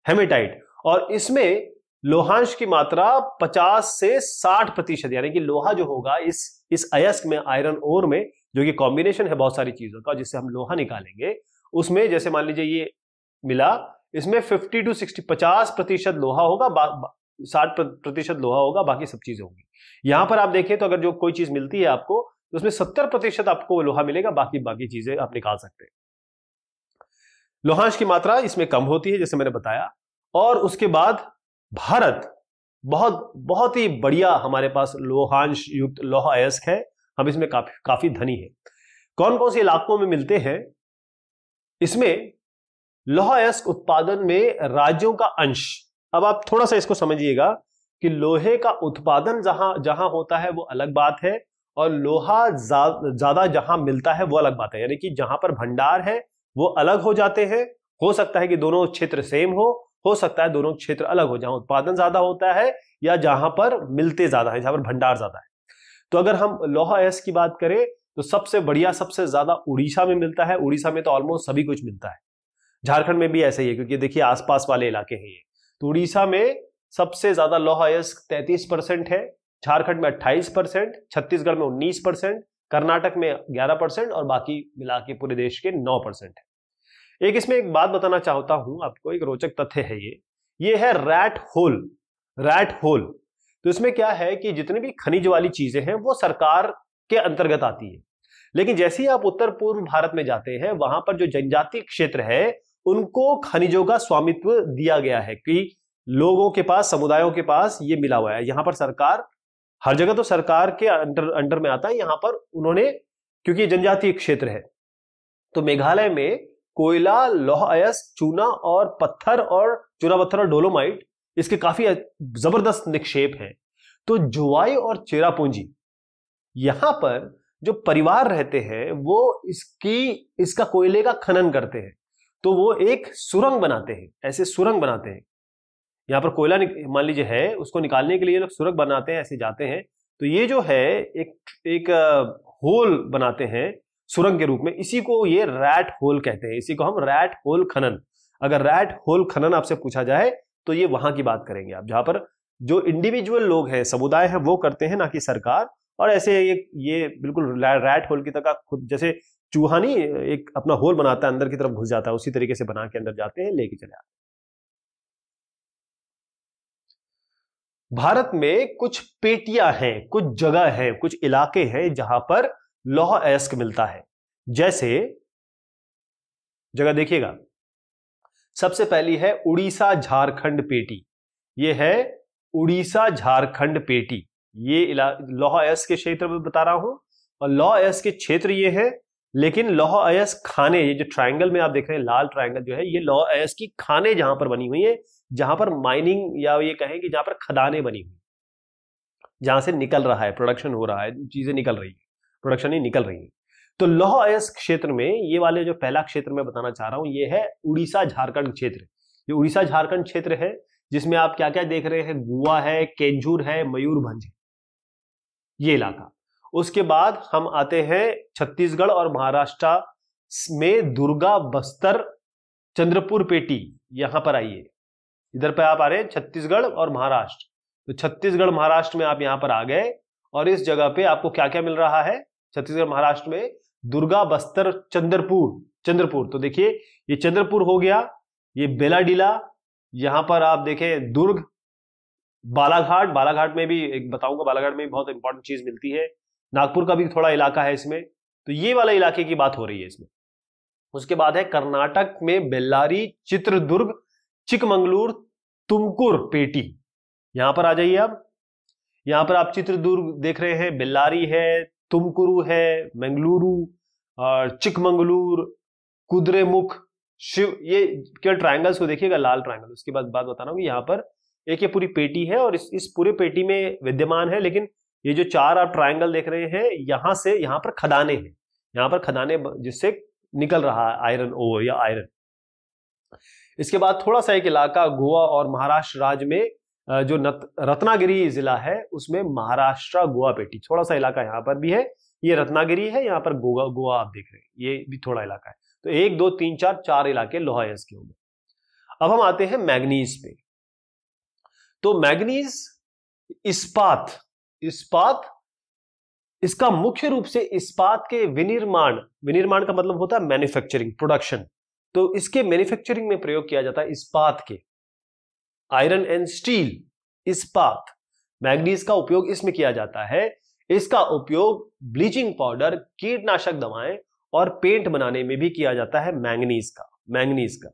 हेमेटाइट और इसमें लोहांश की मात्रा 50 से 60 प्रतिशत यानी कि लोहा जो होगा इस इस अयस्क में आयरन ओर में जो कि कॉम्बिनेशन है बहुत सारी चीजों का जिससे हम लोहा निकालेंगे उसमें जैसे मान लीजिए ये मिला इसमें फिफ्टी टू सिक्सटी पचास प्रतिशत लोहा होगा साठ प्रतिशत लोहा होगा बाकी सब चीजें होंगी यहां पर आप देखें तो अगर जो कोई चीज मिलती है आपको तो उसमें सत्तर प्रतिशत आपको लोहा मिलेगा बाकी बाकी चीजें आप निकाल सकते हैं लोहांश की मात्रा इसमें कम होती है जैसे मैंने बताया और उसके बाद भारत बहुत बहुत ही बढ़िया हमारे पास लोहांश युक्त लोहा अयस्क है हम इसमें काफी काफी धनी है कौन कौन से इलाकों में मिलते हैं इसमें लौह अयस्क उत्पादन में राज्यों का अंश अब आप थोड़ा सा इसको समझिएगा कि लोहे का उत्पादन जहां जहां होता है वो अलग बात है और लोहा ज्यादा जहां मिलता है वो अलग बात है यानी कि जहां पर भंडार है वो अलग हो जाते हैं हो सकता है कि दोनों क्षेत्र सेम हो हो सकता है दोनों क्षेत्र अलग हो जहां उत्पादन ज्यादा होता है या जहां पर मिलते ज्यादा है जहां पर भंडार ज्यादा है तो अगर हम लोहा एस की बात करें तो सबसे बढ़िया सबसे ज्यादा उड़ीसा में मिलता है उड़ीसा में तो ऑलमोस्ट सभी कुछ मिलता है झारखंड में भी ऐसे ही है क्योंकि देखिए आसपास वाले इलाके हैं ये तो उड़ीसा में सबसे ज्यादा लो अयस्क तैतीस परसेंट है झारखंड में अट्ठाईस परसेंट छत्तीसगढ़ में उन्नीस परसेंट कर्नाटक में ग्यारह परसेंट और बाकी मिला के पूरे देश के नौ परसेंट है एक इसमें एक बात बताना चाहता हूं आपको एक रोचक तथ्य है ये ये है रैट होल रैट होल तो इसमें क्या है कि जितनी भी खनिज वाली चीजें हैं वो सरकार के अंतर्गत आती है लेकिन जैसे ही आप उत्तर पूर्व भारत में जाते हैं वहां पर जो जनजातीय क्षेत्र है उनको खनिजों का स्वामित्व दिया गया है कि लोगों के पास समुदायों के पास ये मिला हुआ है यहां पर सरकार हर जगह तो सरकार के अंडर अंडर में आता है यहां पर उन्होंने क्योंकि जनजातीय क्षेत्र है तो मेघालय में कोयला लौह अयस्क चूना और पत्थर और चूना पत्थर और डोलोमाइट इसके काफी जबरदस्त निक्षेप हैं तो जुआई और चेरापूंजी यहां पर जो परिवार रहते हैं वो इसकी इसका कोयले का खनन करते हैं तो वो एक सुरंग बनाते हैं ऐसे सुरंग बनाते हैं यहाँ पर कोयला मान लीजिए है उसको निकालने के लिए लोग सुरंग बनाते हैं ऐसे जाते हैं तो ये जो है एक एक होल बनाते हैं सुरंग के रूप में इसी को ये रैट होल कहते हैं इसी को हम रैट होल खनन अगर रैट होल खनन आपसे पूछा जाए तो ये वहां की बात करेंगे आप जहां पर जो इंडिविजुअल लोग हैं समुदाय है वो करते हैं ना कि सरकार और ऐसे ये ये बिल्कुल रैट होल की तरह खुद जैसे चूहा नहीं एक अपना होल बनाता है अंदर की तरफ घुस जाता है उसी तरीके से बना के अंदर जाते हैं लेके चले आते भारत में कुछ पेटियां हैं कुछ जगह हैं कुछ इलाके हैं जहां पर लौह अयस्क मिलता है जैसे जगह देखिएगा सबसे पहली है उड़ीसा झारखंड पेटी ये है उड़ीसा झारखंड पेटी ये लौह अयस्क के क्षेत्र में बता रहा हूं और लौह अयस्क के क्षेत्र ये है लेकिन लौह अयस खाने ये जो ट्रायंगल में आप देख रहे हैं लाल ट्रायंगल जो है ये लौह अयस्क की खाने जहां पर बनी हुई है जहां पर माइनिंग या ये कहें कि जहां पर खदाने बनी हुई जहां से निकल रहा है प्रोडक्शन हो रहा है चीजें निकल रही है प्रोडक्शन ही निकल रही है तो लौह अयस क्षेत्र में ये वाले जो पहला क्षेत्र में बताना चाह रहा हूँ ये है उड़ीसा झारखंड क्षेत्र ये उड़ीसा झारखंड क्षेत्र है जिसमें आप क्या क्या देख रहे हैं गोवा है केंजूर है मयूरभंज है ये इलाका उसके बाद हम आते हैं छत्तीसगढ़ और महाराष्ट्र में दुर्गा बस्तर चंद्रपुर पेटी यहां पर आइए इधर पे आप आ रहे हैं छत्तीसगढ़ और महाराष्ट्र तो छत्तीसगढ़ महाराष्ट्र में आप यहां पर आ गए और इस जगह पे आपको क्या क्या मिल रहा है छत्तीसगढ़ महाराष्ट्र में दुर्गा बस्तर चंद्रपुर चंद्रपुर तो देखिए ये चंद्रपुर हो गया ये बेलाडीला यहां पर आप देखें दुर्ग बालाघाट बालाघाट में भी एक बताऊंगा बालाघाट में भी बहुत इंपॉर्टेंट चीज मिलती है नागपुर का भी थोड़ा इलाका है इसमें तो ये वाला इलाके की बात हो रही है इसमें उसके बाद है कर्नाटक में बेल्लारी चित्रदुर्ग चिकमंगलूर तुमकुर पेटी यहां पर आ जाइए आप यहां पर आप चित्रदुर्ग देख रहे हैं बेल्लारी है तुमकुरु है मंगलुरु और चिकमंगलूर कुद्रेमुख शिव ये केवल ट्रायंगल्स को देखिएगा लाल ट्रायंगल उसके बाद बात बता रहा हूँ यहाँ पर एक ये पूरी पेटी है और इस इस पूरे पेटी में विद्यमान है लेकिन ये जो चार आप ट्रायंगल देख रहे हैं यहां से यहाँ पर खदाने हैं यहाँ पर खदाने जिससे निकल रहा है आयरन ओ या आयरन इसके बाद थोड़ा सा एक इलाका गोवा और महाराष्ट्र राज्य में जो रत्नागिरी जिला है उसमें महाराष्ट्र गोवा पेटी थोड़ा सा इलाका यहाँ पर भी है ये रत्नागिरी है यहाँ पर गोवा गोवा आप देख रहे हैं ये भी थोड़ा इलाका है तो एक दो तीन चार चार इलाके लोहायस के होंगे अब हम आते हैं मैग्नीज पे तो मैग्नीज इस्पात इस्पात इसका मुख्य रूप से इस्पात के विनिर्माण विनिर्माण का मतलब होता है मैन्युफैक्चरिंग प्रोडक्शन तो इसके मैन्युफैक्चरिंग में प्रयोग किया जाता है इस्पात के आयरन एंड स्टील इस्पात मैग्नीज का उपयोग इसमें किया जाता है इसका उपयोग ब्लीचिंग पाउडर कीटनाशक दवाएं और पेंट बनाने में भी किया जाता है मैंगनीज का मैंगनीज का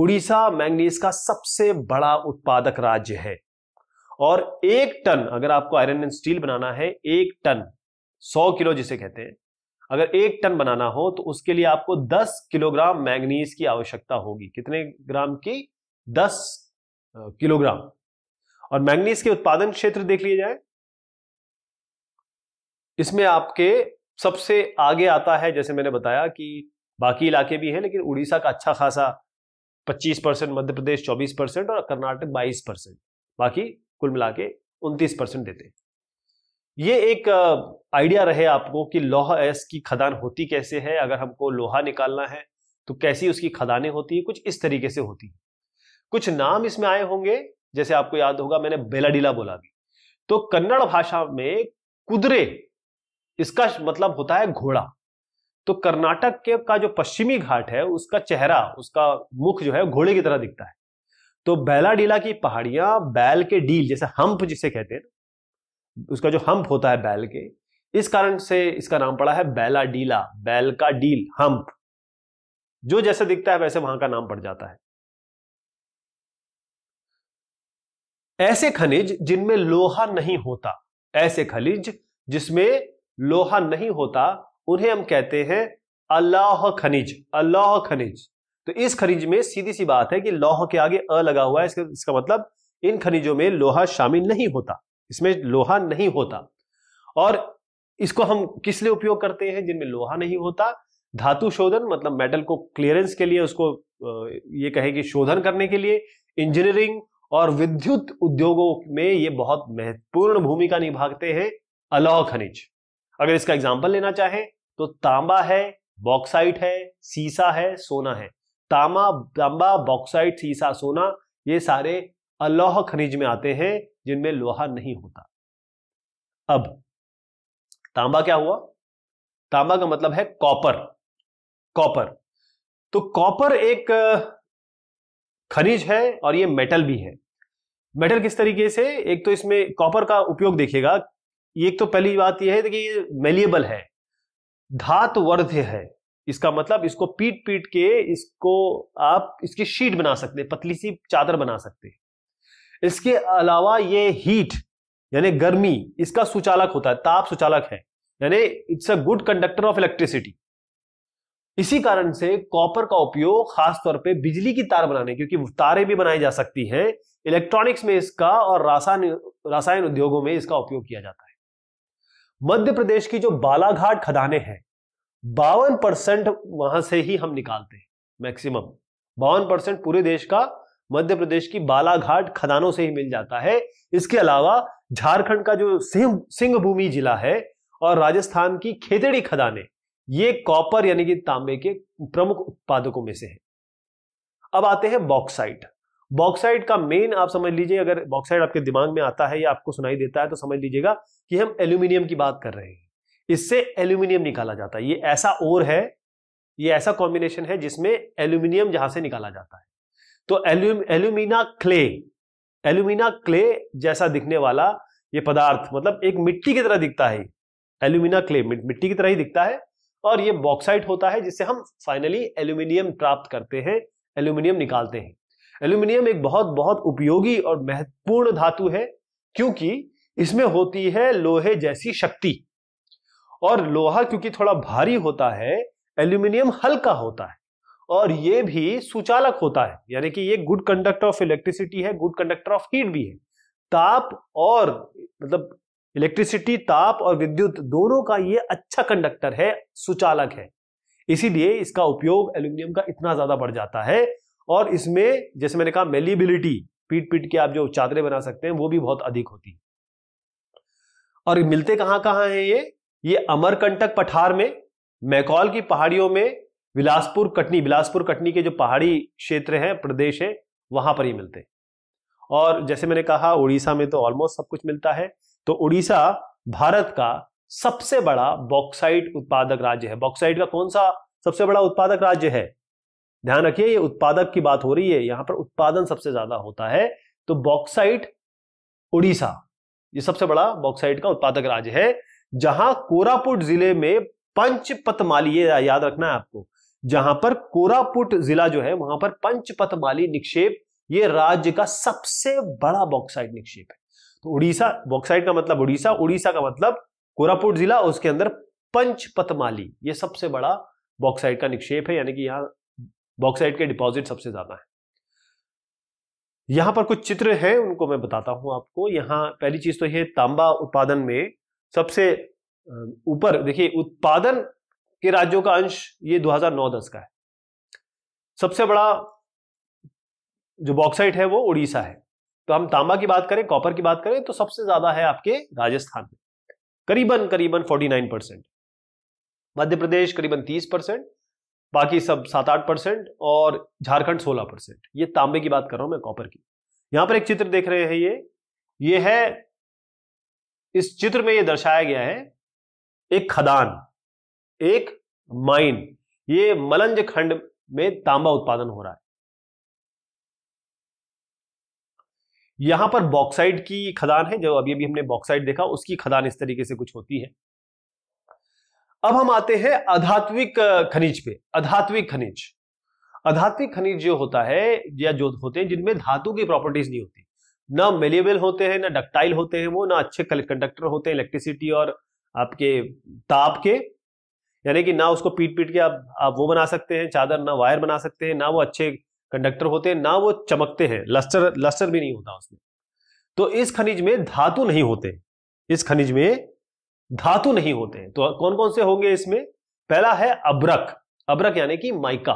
उड़ीसा मैंगनीज का सबसे बड़ा उत्पादक राज्य है और एक टन अगर आपको आयरन एंड स्टील बनाना है एक टन सौ किलो जिसे कहते हैं अगर एक टन बनाना हो तो उसके लिए आपको दस किलोग्राम मैंगनीज की आवश्यकता होगी कितने ग्राम की दस किलोग्राम और मैंगनीज के उत्पादन क्षेत्र देख लिए जाए इसमें आपके सबसे आगे आता है जैसे मैंने बताया कि बाकी इलाके भी हैं लेकिन उड़ीसा का अच्छा खासा पच्चीस परसेंट मध्य प्रदेश चौबीस परसेंट और कर्नाटक बाईस परसेंट बाकी कुल मिला के उनतीस परसेंट देते ये एक आइडिया रहे आपको कि लोह एस की खदान होती कैसे है अगर हमको लोहा निकालना है तो कैसी उसकी खदानें होती है कुछ इस तरीके से होती है कुछ नाम इसमें आए होंगे जैसे आपको याद होगा मैंने बेलाडीला बोला भी तो कन्नड़ भाषा में कुदरे इसका मतलब होता है घोड़ा तो कर्नाटक के का जो पश्चिमी घाट है उसका चेहरा उसका मुख जो है घोड़े की तरह दिखता है तो बैलाडीला की पहाड़ियां बैल के डील जैसे हम्प जिसे कहते हैं उसका जो हम्प होता है बैल के इस कारण से इसका नाम पड़ा है बैला डीला बैल का डील हम्प जो जैसे दिखता है वैसे वहां का नाम पड़ जाता है ऐसे खनिज जिनमें लोहा नहीं होता ऐसे खनिज जिसमें लोहा नहीं होता उन्हें हम कहते हैं अल्लाह खनिज अल्लाह खनिज तो इस खनिज में सीधी सी बात है कि लोह के आगे अ लगा हुआ है इसका, इसका मतलब इन खनिजों में लोहा शामिल नहीं होता इसमें लोहा नहीं होता और इसको हम किस लिए उपयोग करते हैं जिनमें लोहा नहीं होता धातु शोधन मतलब मेटल को क्लियरेंस के लिए उसको ये कहे कि शोधन करने के लिए इंजीनियरिंग और विद्युत उद्योगों में ये बहुत महत्वपूर्ण भूमिका निभाते हैं अलोह खनिज अगर इसका एग्जाम्पल लेना चाहें तो तांबा है बॉक्साइट है सीसा है सोना है तांबा तांबा बॉक्साइट सीसा सोना ये सारे अलोह खनिज में आते हैं जिनमें लोहा नहीं होता अब तांबा क्या हुआ तांबा का मतलब है कॉपर कॉपर तो कॉपर एक खनिज है और ये मेटल भी है मेटल किस तरीके से एक तो इसमें कॉपर का उपयोग देखिएगा एक तो पहली बात यह है कि ये मेलिएबल है धात वर्ध्य है इसका मतलब इसको पीट पीट के इसको आप इसकी शीट बना सकते पतली सी चादर बना सकते इसके अलावा ये हीट यानी गर्मी इसका सुचालक होता है ताप सुचालक है यानी it's a good conductor of electricity इसी कारण से कॉपर का उपयोग खासतौर पे बिजली की तार बनाने क्योंकि तारें भी बनाई जा सकती हैं इलेक्ट्रॉनिक्स में इसका और रासायन रासायन उद्योगों में इसका उपयोग किया जाता है मध्य प्रदेश की जो बालाघाट खदाने हैं बावन परसेंट वहां से ही हम निकालते हैं मैक्सिमम बावन परसेंट पूरे देश का मध्य प्रदेश की बालाघाट खदानों से ही मिल जाता है इसके अलावा झारखंड का जो सिंह सिंहभूमि जिला है और राजस्थान की खेतड़ी खदाने ये कॉपर यानी कि तांबे के प्रमुख उत्पादकों में से है अब आते हैं बॉक्साइट बॉक्साइड का मेन आप समझ लीजिए अगर बॉक्साइड आपके दिमाग में आता है या आपको सुनाई देता है तो समझ लीजिएगा कि हम एल्यूमिनियम की बात कर रहे हैं इससे एल्यूमिनियम निकाला जाता है ये ऐसा ओर है ये ऐसा कॉम्बिनेशन है जिसमें एल्यूमिनियम जहां से निकाला जाता है तो alum alumina clay alumina clay जैसा दिखने वाला ये पदार्थ मतलब एक मिट्टी की तरह दिखता है एल्यूमिना क्ले मिट्टी की तरह ही दिखता है और ये बॉक्साइट होता है जिससे हम फाइनली एल्यूमिनियम प्राप्त करते हैं एल्यूमिनियम निकालते हैं एल्यूमिनियम एक बहुत बहुत उपयोगी और महत्वपूर्ण धातु है क्योंकि इसमें होती है लोहे जैसी शक्ति और लोहा क्योंकि थोड़ा भारी होता है एल्यूमिनियम हल्का होता है और ये भी सुचालक होता है यानी कि ये गुड कंडक्टर ऑफ इलेक्ट्रिसिटी है गुड कंडक्टर ऑफ हीट भी है ताप और मतलब इलेक्ट्रिसिटी ताप और विद्युत दोनों का ये अच्छा कंडक्टर है सुचालक है इसीलिए इसका उपयोग एल्यूमिनियम का इतना ज्यादा बढ़ जाता है और इसमें जैसे मैंने कहा मेलिबिलिटी पीट पीट के आप जो चादरें बना सकते हैं वो भी बहुत अधिक होती है और मिलते कहाँ कहां हैं ये ये अमरकंटक पठार में मैकॉल की पहाड़ियों में बिलासपुर कटनी बिलासपुर कटनी के जो पहाड़ी क्षेत्र हैं प्रदेश हैं वहां पर ही मिलते हैं और जैसे मैंने कहा उड़ीसा में तो ऑलमोस्ट सब कुछ मिलता है तो उड़ीसा भारत का सबसे बड़ा बॉक्साइट उत्पादक राज्य है बॉक्साइट का कौन सा सबसे बड़ा उत्पादक राज्य है ध्यान रखिए ये उत्पादक की बात हो रही है यहां पर उत्पादन सबसे ज्यादा होता है तो बॉक्साइट उड़ीसा ये सबसे बड़ा बॉक्साइट का उत्पादक राज्य है जहां कोरापुट जिले में पंचपत माली ये याद रखना है आपको जहां पर कोरापुट जिला जो है वहां पर पंचपत माली निक्षेप ये राज्य का सबसे बड़ा बॉक्साइट निक्षेप है तो उड़ीसा बॉक्साइट का मतलब उड़ीसा उड़ीसा का मतलब कोरापुट जिला उसके अंदर पंचपतमाली ये सबसे बड़ा बॉक्साइट का निक्षेप है यानी कि यहाँ बॉक्साइट के डिपॉजिट सबसे ज्यादा है यहां पर कुछ चित्र हैं उनको मैं बताता हूं आपको यहां पहली चीज तो यह तांबा उत्पादन में सबसे ऊपर देखिए उत्पादन के राज्यों का अंश ये 2009-10 का है सबसे बड़ा जो बॉक्साइट है वो उड़ीसा है तो हम तांबा की बात करें कॉपर की बात करें तो सबसे ज्यादा है आपके राजस्थान में करीबन करीबन 49 परसेंट मध्य प्रदेश करीबन 30 परसेंट बाकी सब सात आठ परसेंट और झारखंड सोलह परसेंट ये तांबे की बात कर रहा हूं मैं कॉपर की यहां पर एक चित्र देख रहे हैं ये ये है इस चित्र में ये दर्शाया गया है एक खदान एक माइन ये मलंज खंड में तांबा उत्पादन हो रहा है यहां पर बॉक्साइड की खदान है जो अभी अभी हमने बॉक्साइड देखा उसकी खदान इस तरीके से कुछ होती है अब हम आते हैं अधात्विक खनिज पे अधात्विक खनिज अधात्विक खनिज जो होता है या जो होते हैं जिनमें धातु की प्रॉपर्टीज नहीं होती ना मेलेबल होते हैं ना डक्टाइल होते हैं वो ना अच्छे कंडक्टर होते हैं इलेक्ट्रिसिटी और आपके ताप के यानी कि ना उसको पीट पीट के आप आप वो बना सकते हैं चादर ना वायर बना सकते हैं ना वो अच्छे कंडक्टर होते हैं ना वो चमकते हैं लस्टर लस्टर भी नहीं होता उसमें तो इस खनिज में धातु नहीं होते इस खनिज में धातु नहीं होते हैं तो कौन कौन से होंगे इसमें पहला है अब्रक अब्रक यानी कि माइका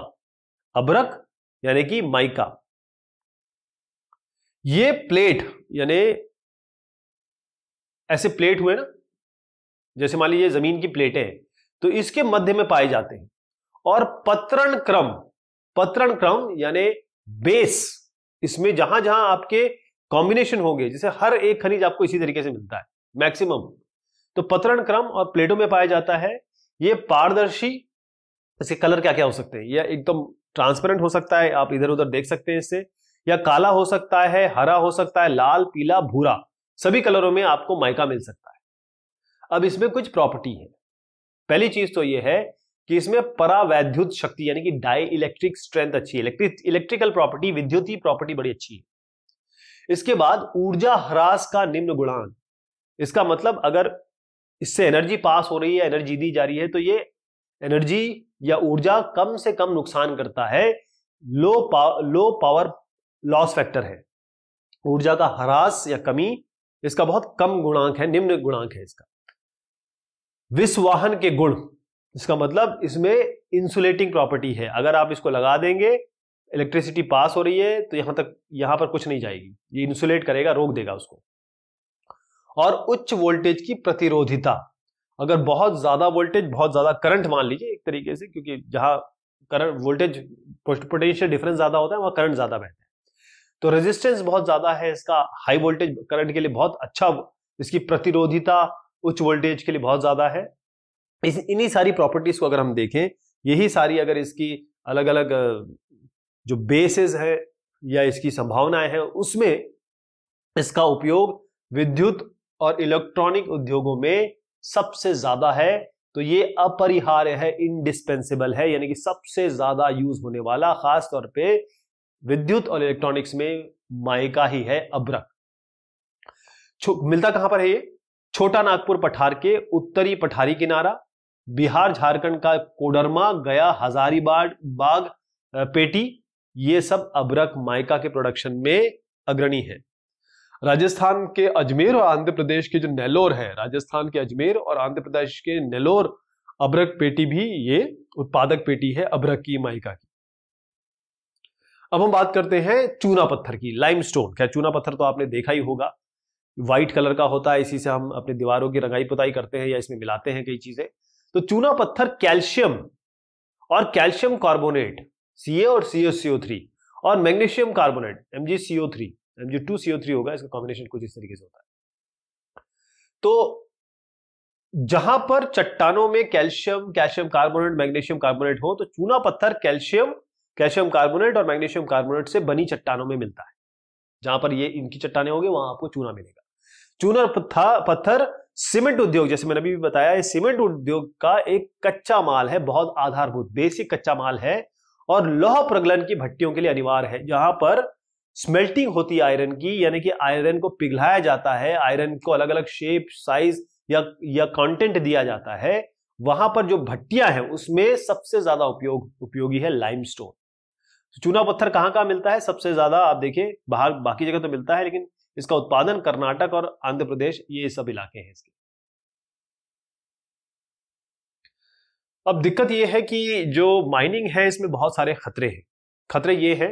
अब्रक यानी कि माइका ये प्लेट यानी ऐसे प्लेट हुए ना जैसे मान लीजिए जमीन की प्लेटें हैं तो इसके मध्य में पाए जाते हैं और पत्रण क्रम पत्रण क्रम यानी बेस इसमें जहां जहां आपके कॉम्बिनेशन होंगे जैसे हर एक खनिज आपको इसी तरीके से मिलता है मैक्सिमम तो पतरण क्रम और प्लेटों में पाया जाता है ये पारदर्शी इसके कलर क्या क्या हो सकते हैं यह एकदम ट्रांसपेरेंट हो सकता है आप इधर उधर देख सकते हैं इससे या काला हो सकता है हरा हो सकता है लाल पीला भूरा सभी कलरों में आपको माइका मिल सकता है अब इसमें कुछ प्रॉपर्टी है पहली चीज तो यह है कि इसमें परावैद्युत शक्ति यानी कि डाई इलेक्ट्रिक स्ट्रेंथ अच्छी है इलेक्ट्रिक इलेक्ट्रिकल प्रॉपर्टी विद्युतीय प्रॉपर्टी बड़ी अच्छी है इसके बाद ऊर्जा ह्रास का निम्न गुणांक इसका मतलब अगर इससे एनर्जी पास हो रही है एनर्जी दी जा रही है तो ये एनर्जी या ऊर्जा कम से कम नुकसान करता है low power, low power loss factor है ऊर्जा का ह्रास या कमी इसका बहुत कम गुणांक है निम्न गुणांक है इसका विस्वाहन के गुण इसका मतलब इसमें इंसुलेटिंग प्रॉपर्टी है अगर आप इसको लगा देंगे इलेक्ट्रिसिटी पास हो रही है तो यहां तक यहां पर कुछ नहीं जाएगी ये इंसुलेट करेगा रोक देगा उसको और उच्च वोल्टेज की प्रतिरोधिता अगर बहुत ज्यादा वोल्टेज बहुत ज्यादा करंट मान लीजिए एक तरीके से क्योंकि जहां करंट वोल्टेज पोटेंशियल डिफरेंस ज्यादा होता है वहां करंट ज्यादा बहता है तो रेजिस्टेंस बहुत ज्यादा है इसका हाई वोल्टेज करंट के लिए बहुत अच्छा इसकी प्रतिरोधिता उच्च वोल्टेज के लिए बहुत ज्यादा है इस इन्हीं सारी प्रॉपर्टीज को अगर हम देखें यही सारी अगर इसकी अलग अलग जो बेसेस है या इसकी संभावनाएं हैं उसमें इसका उपयोग विद्युत और इलेक्ट्रॉनिक उद्योगों में सबसे ज्यादा है तो ये अपरिहार्य है इंडिस्पेंसिबल है यानी कि सबसे ज्यादा यूज होने वाला खास तौर पे विद्युत और इलेक्ट्रॉनिक्स में माइका ही है अब्रक मिलता कहां पर है ये छोटा नागपुर पठार के उत्तरी पठारी किनारा बिहार झारखंड का कोडरमा गया हजारीबाग बाग पेटी ये सब अब्रक मायका के प्रोडक्शन में अग्रणी है राजस्थान के अजमेर और आंध्र प्रदेश के जो नेलोर है राजस्थान के अजमेर और आंध्र प्रदेश के नेलोर अभ्रक पेटी भी ये उत्पादक पेटी है अभ्रक की माइका की अब हम बात करते हैं चूना पत्थर की लाइमस्टोन क्या चूना पत्थर तो आपने देखा ही होगा व्हाइट कलर का होता है इसी से हम अपनी दीवारों की रंगाई पुताई करते हैं या इसमें मिलाते हैं कई चीजें तो चूना पत्थर कैल्शियम और कैल्शियम कार्बोनेट सी और सीओ और मैग्नीशियम कार्बोनेट एम जी जो टू सीओ थ्री होगा इसका कॉम्बिनेशन कुछ इस तरीके से होता है तो जहां पर चट्टानों में calcium calcium carbonate magnesium carbonate हो तो चूना पत्थर कैल्शियम कैल्शियम कार्बोनेट और मैग्नीशियम कार्बोनेट से बनी चट्टानों में मिलता है जहां पर ये इनकी चट्टाने होगी वहां आपको चूना मिलेगा चूना पत्थर सीमेंट उद्योग जैसे मैंने अभी भी बताया सीमेंट उद्योग का एक कच्चा माल है बहुत आधारभूत बेसिक कच्चा माल है और लौह प्रगलन की भट्टियों के लिए अनिवार्य है जहां पर स्मेल्टिंग होती है आयरन की यानी कि आयरन को पिघलाया जाता है आयरन को अलग अलग शेप साइज या या कंटेंट दिया जाता है वहां पर जो भट्टियां हैं उसमें सबसे ज्यादा उपयोग उपयोगी है लाइमस्टोन तो चूना पत्थर कहाँ कहाँ मिलता है सबसे ज्यादा आप देखिए बाहर बाकी जगह तो मिलता है लेकिन इसका उत्पादन कर्नाटक और आंध्र प्रदेश ये सब इलाके हैं इसके अब दिक्कत यह है कि जो माइनिंग है इसमें बहुत सारे खतरे हैं खतरे ये हैं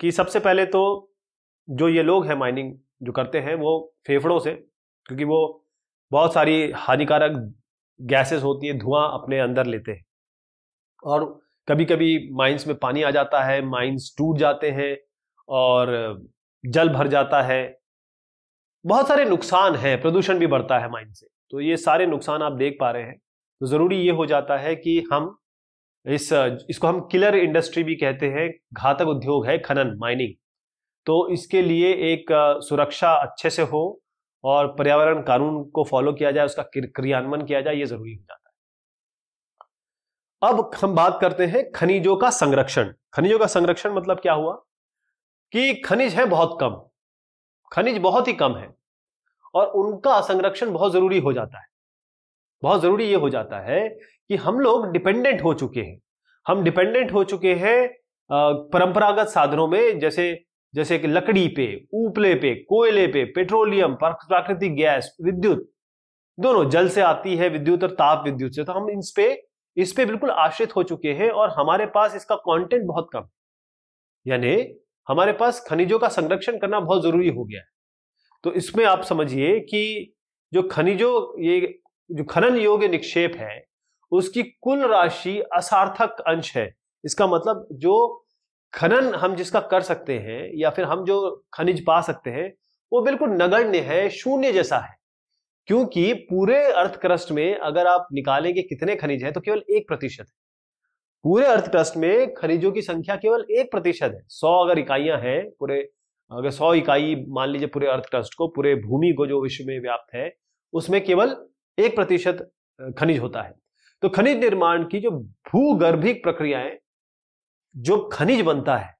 कि सबसे पहले तो जो ये लोग हैं माइनिंग जो करते हैं वो फेफड़ों से क्योंकि वो बहुत सारी हानिकारक गैसेस होती हैं धुआं अपने अंदर लेते हैं और कभी कभी माइंस में पानी आ जाता है माइंस टूट जाते हैं और जल भर जाता है बहुत सारे नुकसान हैं प्रदूषण भी बढ़ता है माइंड से तो ये सारे नुकसान आप देख पा रहे हैं तो ज़रूरी ये हो जाता है कि हम इस इसको हम किलर इंडस्ट्री भी कहते हैं घातक उद्योग है खनन माइनिंग तो इसके लिए एक सुरक्षा अच्छे से हो और पर्यावरण कानून को फॉलो किया जाए उसका क्रियान्वयन किया जाए ये जरूरी हो जाता है अब हम बात करते हैं खनिजों का संरक्षण खनिजों का संरक्षण मतलब क्या हुआ कि खनिज है बहुत कम खनिज बहुत ही कम है और उनका संरक्षण बहुत जरूरी हो जाता है बहुत जरूरी ये हो जाता है कि हम लोग डिपेंडेंट हो चुके हैं हम डिपेंडेंट हो चुके हैं परंपरागत साधनों में जैसे जैसे कि लकड़ी पे उपले पे कोयले पे पेट्रोलियम प्राकृतिक गैस विद्युत दोनों जल से आती है विद्युत और ताप विद्युत से तो हम इस पे इस पे बिल्कुल आश्रित हो चुके हैं और हमारे पास इसका कंटेंट बहुत कम यानी हमारे पास खनिजों का संरक्षण करना बहुत जरूरी हो गया है तो इसमें आप समझिए कि जो खनिजों ये जो खनन योग्य निक्षेप है उसकी कुल राशि असार्थक अंश है इसका मतलब जो खनन हम जिसका कर सकते हैं या फिर हम जो खनिज पा सकते हैं वो बिल्कुल नगण्य है शून्य जैसा है क्योंकि पूरे अर्थक्रस्ट में अगर आप निकालेंगे कितने खनिज हैं तो केवल एक प्रतिशत है पूरे अर्थक्रस्ट में खनिजों की संख्या केवल एक प्रतिशत है सौ अगर इकाइयां हैं पूरे अगर सौ इकाई मान लीजिए पूरे अर्थक्रस्ट को पूरे भूमि को जो विश्व में व्याप्त है उसमें केवल एक प्रतिशत खनिज होता है तो खनिज निर्माण की जो भूगर्भिक प्रक्रियाएं जो खनिज बनता है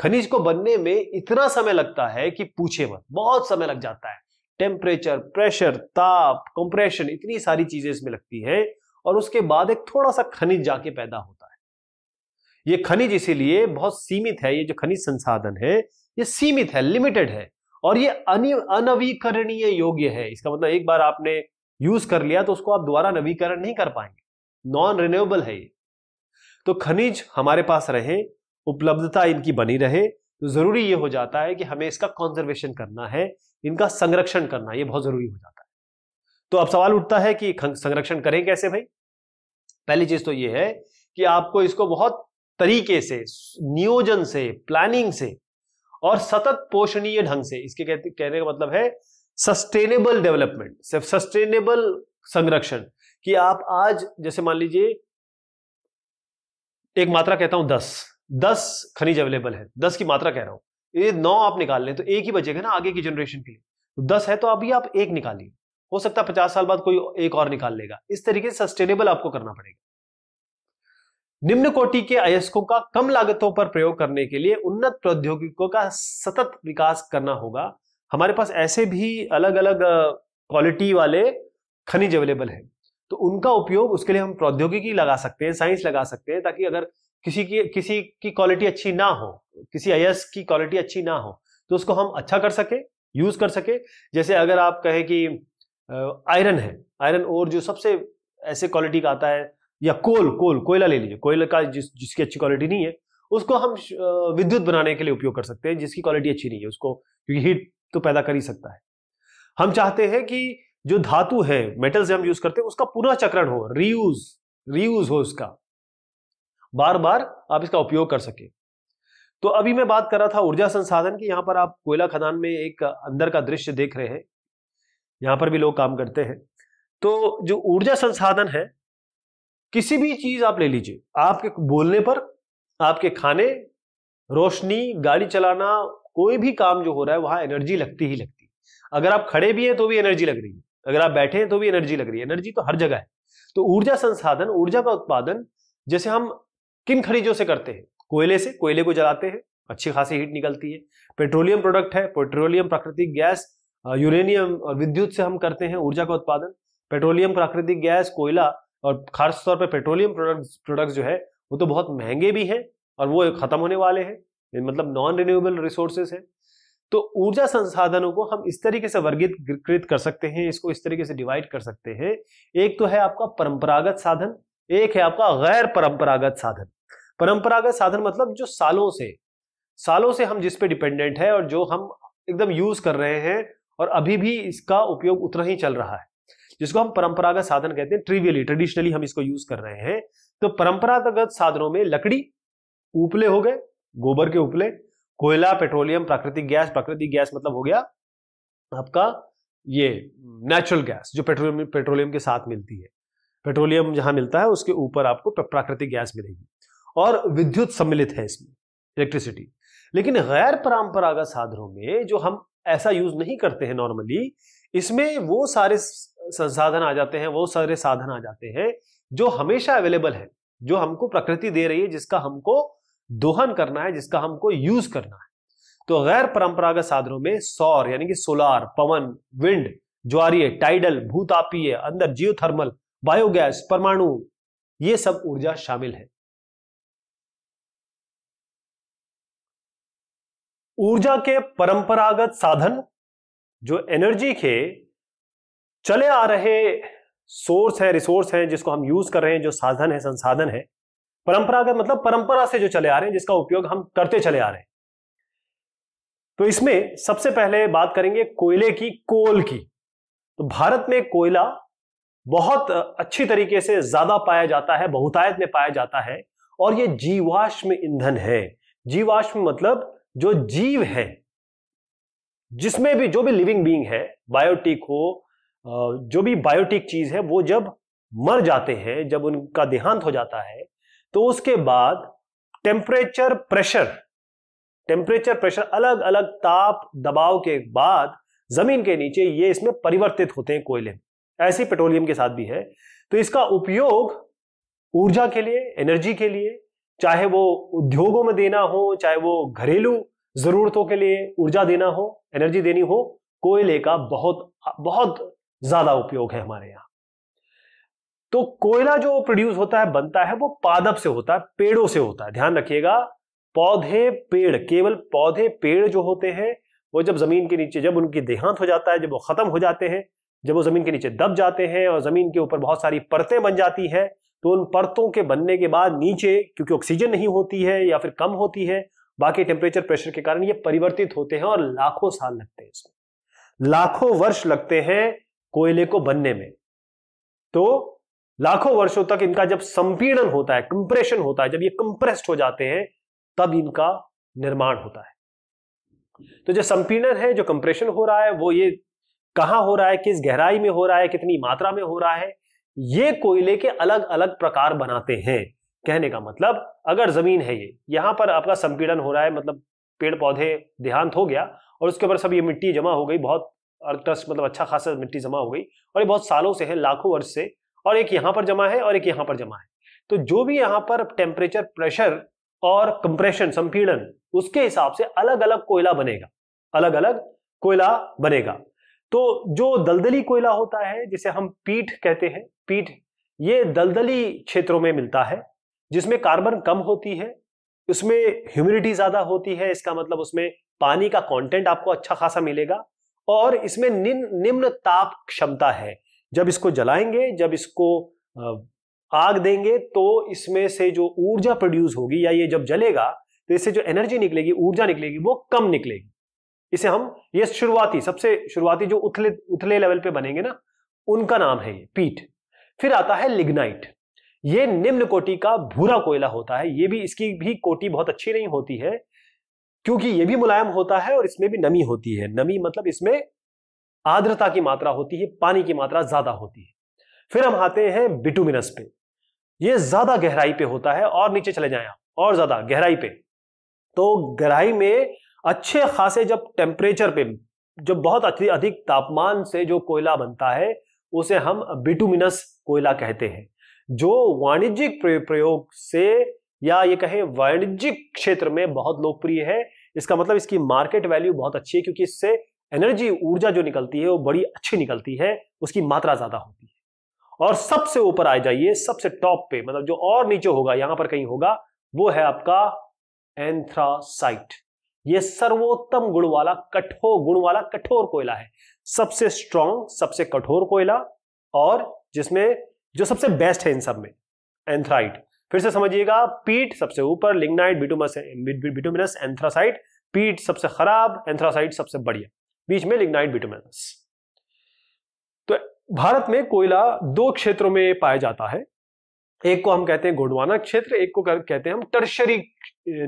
खनिज को बनने में इतना समय लगता है कि पूछे मत बहुत समय लग जाता है टेम्परेचर प्रेशर ताप कंप्रेशन इतनी सारी चीजें इसमें लगती हैं और उसके बाद एक थोड़ा सा खनिज जाके पैदा होता है ये खनिज इसीलिए बहुत सीमित है ये जो खनिज संसाधन है ये सीमित है लिमिटेड है और ये अनवीकरणीय योग्य है इसका मतलब एक बार आपने यूज कर लिया तो उसको आप दोबारा नवीकरण नहीं कर पाएंगे नॉन रिन्यूएबल है ये तो खनिज हमारे पास रहे उपलब्धता इनकी बनी रहे तो जरूरी ये हो जाता है कि हमें इसका कॉन्जर्वेशन करना है इनका संरक्षण करना ये बहुत जरूरी हो जाता है तो अब सवाल उठता है कि संरक्षण करें कैसे भाई पहली चीज तो ये है कि आपको इसको बहुत तरीके से नियोजन से प्लानिंग से और सतत पोषणीय ढंग से इसके कहने का मतलब है सस्टेनेबल डेवलपमेंट सिर्फ सस्टेनेबल संरक्षण कि आप आज जैसे मान लीजिए एक मात्रा कहता हूं दस दस खनिज अवेलेबल है दस की मात्रा कह रहा हूं ये नौ आप निकाल लें तो एक ही बचेगा ना आगे की जनरेशन के लिए तो दस है तो अभी आप एक निकालिए हो सकता है पचास साल बाद कोई एक और निकाल लेगा इस तरीके से सस्टेनेबल आपको करना पड़ेगा निम्न कोटि के अयस्कों का कम लागतों पर प्रयोग करने के लिए उन्नत प्रौद्योगिकों का सतत विकास करना होगा हमारे पास ऐसे भी अलग अलग क्वालिटी वाले खनिज अवेलेबल हैं तो उनका उपयोग उसके लिए हम प्रौद्योगिकी लगा सकते हैं साइंस लगा सकते हैं ताकि अगर किसी की किसी की क्वालिटी अच्छी ना हो किसी अयस की क्वालिटी अच्छी ना हो तो उसको हम अच्छा कर सके यूज कर सके जैसे अगर आप कहें कि आयरन है आयरन और जो सबसे ऐसे क्वालिटी का आता है या कोल कोल कोयला ले लीजिए कोयला का जिस जिसकी अच्छी क्वालिटी नहीं है उसको हम विद्युत बनाने के लिए उपयोग कर सकते हैं जिसकी क्वालिटी अच्छी नहीं है उसको क्योंकि हीट तो पैदा कर ही सकता है हम चाहते हैं कि जो धातु है मेटल्स हम यूज करते हैं उसका पुनः चक्रण हो रीयूज रीयूज हो उसका बार बार आप इसका उपयोग कर सके तो अभी मैं बात कर रहा था ऊर्जा संसाधन की यहां पर आप कोयला खदान में एक अंदर का दृश्य देख रहे हैं यहां पर भी लोग काम करते हैं तो जो ऊर्जा संसाधन है किसी भी चीज आप ले लीजिए आपके बोलने पर आपके खाने रोशनी गाड़ी चलाना कोई भी काम जो हो रहा है वहां एनर्जी लगती ही लगती है अगर आप खड़े भी हैं तो भी एनर्जी लग रही है अगर आप बैठे हैं तो भी एनर्जी लग रही है एनर्जी तो हर जगह है तो ऊर्जा संसाधन ऊर्जा का उत्पादन जैसे हम किन खनिजों से करते हैं कोयले से कोयले को जलाते हैं अच्छी खासी हीट निकलती है पेट्रोलियम प्रोडक्ट है पेट्रोलियम प्राकृतिक गैस यूरेनियम और विद्युत से हम करते हैं ऊर्जा का उत्पादन पेट्रोलियम प्राकृतिक गैस कोयला और खासतौर पर पेट्रोलियम प्रोडक्ट प्रोडक्ट जो है वो तो बहुत महंगे भी हैं और वो खत्म होने वाले हैं मतलब नॉन रिन्यूएबल रिसोर्सेज है तो ऊर्जा संसाधनों को हम इस तरीके से वर्गीकृत कर सकते हैं इसको इस तरीके से डिवाइड कर सकते हैं एक तो है आपका परंपरागत साधन एक है आपका गैर परंपरागत साधन परंपरागत साधन मतलब जो सालों से सालों से हम जिस पे डिपेंडेंट है और जो हम एकदम यूज कर रहे हैं और अभी भी इसका उपयोग उतना ही चल रहा है जिसको हम परंपरागत साधन कहते हैं ट्रिवियली ट्रेडिशनली हम इसको यूज कर रहे हैं तो परंपरागत साधनों में लकड़ी उपले हो गए गोबर के उपले कोयला पेट्रोलियम प्राकृतिक गैस प्राकृतिक गैस मतलब हो गया आपका ये नेचुरल गैस जो पेट्रोलियम पेट्रोलियम के साथ मिलती है पेट्रोलियम जहां मिलता है उसके ऊपर आपको प्राकृतिक गैस मिलेगी और विद्युत सम्मिलित है इसमें इलेक्ट्रिसिटी लेकिन गैर परंपरागत साधनों में जो हम ऐसा यूज नहीं करते हैं नॉर्मली इसमें वो सारे संसाधन आ जाते हैं वो सारे साधन आ जाते हैं जो हमेशा अवेलेबल है जो हमको प्रकृति दे रही है जिसका हमको दोहन करना है जिसका हमको यूज करना है तो गैर परंपरागत साधनों में सौर यानी कि सोलार पवन विंड ज्वारीय टाइडल भूतापीय अंदर जियोथर्मल बायोगैस परमाणु ये सब ऊर्जा शामिल है ऊर्जा के परंपरागत साधन जो एनर्जी के चले आ रहे सोर्स हैं रिसोर्स हैं जिसको हम यूज कर रहे हैं जो साधन है संसाधन है परंपरागत मतलब परंपरा से जो चले आ रहे हैं जिसका उपयोग हम करते चले आ रहे हैं तो इसमें सबसे पहले बात करेंगे कोयले की कोल की तो भारत में कोयला बहुत अच्छी तरीके से ज्यादा पाया जाता है बहुतायत में पाया जाता है और ये जीवाश्म ईंधन है जीवाश्म मतलब जो जीव है जिसमें भी जो भी लिविंग बींग है बायोटिक हो जो भी बायोटिक चीज है वो जब मर जाते हैं जब उनका देहांत हो जाता है तो उसके बाद टेम्परेचर प्रेशर टेम्परेचर प्रेशर अलग अलग ताप दबाव के बाद जमीन के नीचे ये इसमें परिवर्तित होते हैं कोयले ऐसी पेट्रोलियम के साथ भी है तो इसका उपयोग ऊर्जा के लिए एनर्जी के लिए चाहे वो उद्योगों में देना हो चाहे वो घरेलू जरूरतों के लिए ऊर्जा देना हो एनर्जी देनी हो कोयले का बहुत बहुत ज्यादा उपयोग है हमारे यहाँ तो कोयला जो प्रोड्यूस होता है बनता है वो पादप से होता है पेड़ों से होता है ध्यान रखिएगा पौधे पेड़ केवल पौधे पेड़ जो होते हैं वो जब जमीन के नीचे जब उनकी देहांत हो जाता है जब वो खत्म हो जाते हैं जब वो जमीन के नीचे दब जाते हैं और जमीन के ऊपर बहुत सारी परतें बन जाती हैं तो उन परतों के बनने के बाद नीचे क्योंकि ऑक्सीजन नहीं होती है या फिर कम होती है बाकी टेम्परेचर प्रेशर के कारण ये परिवर्तित होते हैं और लाखों साल लगते हैं इसमें लाखों वर्ष लगते हैं कोयले को बनने में तो लाखों वर्षों तक इनका जब संपीड़न होता है कंप्रेशन होता है जब ये कंप्रेस्ड हो जाते हैं तब इनका निर्माण होता है तो जो संपीड़न है जो कंप्रेशन हो रहा है वो ये कहां हो रहा है किस गहराई में हो रहा है कितनी मात्रा में हो रहा है ये कोयले के अलग अलग प्रकार बनाते हैं कहने का मतलब अगर जमीन है ये यहां पर आपका संपीड़न हो रहा है मतलब पेड़ पौधे देहांत हो गया और उसके ऊपर सब ये मिट्टी जमा हो गई बहुत अर्थ मतलब अच्छा खासा मिट्टी जमा हो गई और ये बहुत सालों से है लाखों वर्ष से और एक यहाँ पर जमा है और एक यहाँ पर जमा है तो जो भी यहाँ पर टेम्परेचर प्रेशर और कंप्रेशन संपीड़न उसके हिसाब से अलग अलग कोयला बनेगा अलग अलग कोयला बनेगा तो जो दलदली कोयला होता है जिसे हम पीठ कहते हैं पीठ ये दलदली क्षेत्रों में मिलता है जिसमें कार्बन कम होती है उसमें ह्यूमिडिटी ज्यादा होती है इसका मतलब उसमें पानी का कंटेंट आपको अच्छा खासा मिलेगा और इसमें निम्न निम्न ताप क्षमता है जब इसको जलाएंगे जब इसको आग देंगे तो इसमें से जो ऊर्जा प्रोड्यूस होगी या ये जब जलेगा तो इससे जो एनर्जी निकलेगी ऊर्जा निकलेगी वो कम निकलेगी इसे हम ये शुरुआती सबसे शुरुआती जो उथले उथले लेवल पे बनेंगे ना उनका नाम है ये पीठ फिर आता है लिग्नाइट ये निम्न कोटि का भूरा कोयला होता है ये भी इसकी भी कोटि बहुत अच्छी नहीं होती है क्योंकि ये भी मुलायम होता है और इसमें भी नमी होती है नमी मतलब इसमें आर्द्रता की मात्रा होती है पानी की मात्रा ज्यादा होती है फिर हम आते हैं बिटुमिनस पे ये ज्यादा गहराई पे होता है और नीचे चले जाए और ज्यादा गहराई पे तो गहराई में अच्छे खासे जब टेम्परेचर पे जब बहुत अधिक तापमान से जो कोयला बनता है उसे हम बिटुमिनस कोयला कहते हैं जो वाणिज्यिक प्रयोग से या ये कहें वाणिज्यिक क्षेत्र में बहुत लोकप्रिय है इसका मतलब इसकी मार्केट वैल्यू बहुत अच्छी है क्योंकि इससे एनर्जी ऊर्जा जो निकलती है वो बड़ी अच्छी निकलती है उसकी मात्रा ज्यादा होती है और सबसे ऊपर आ जाइए सबसे टॉप पे मतलब जो और नीचे होगा यहां पर कहीं होगा वो है आपका एंथ्रासाइट ये सर्वोत्तम गुण वाला कठोर गुण वाला कठोर कोयला है सबसे स्ट्रांग सबसे कठोर कोयला और जिसमें जो सबसे बेस्ट है इन सब में एंथ्राइट फिर से समझिएगा पीट सबसे ऊपर लिग्नाइट बिटुमस बिटुमिनस एंथ्रासाइट पीट सबसे खराब एंथ्रासाइट सबसे बढ़िया बीच में लिग्नाइट बिटुमेनस तो भारत में कोयला दो क्षेत्रों में पाया जाता है एक को हम कहते हैं गोडवाना क्षेत्र एक को कहते हैं हम टर्शरी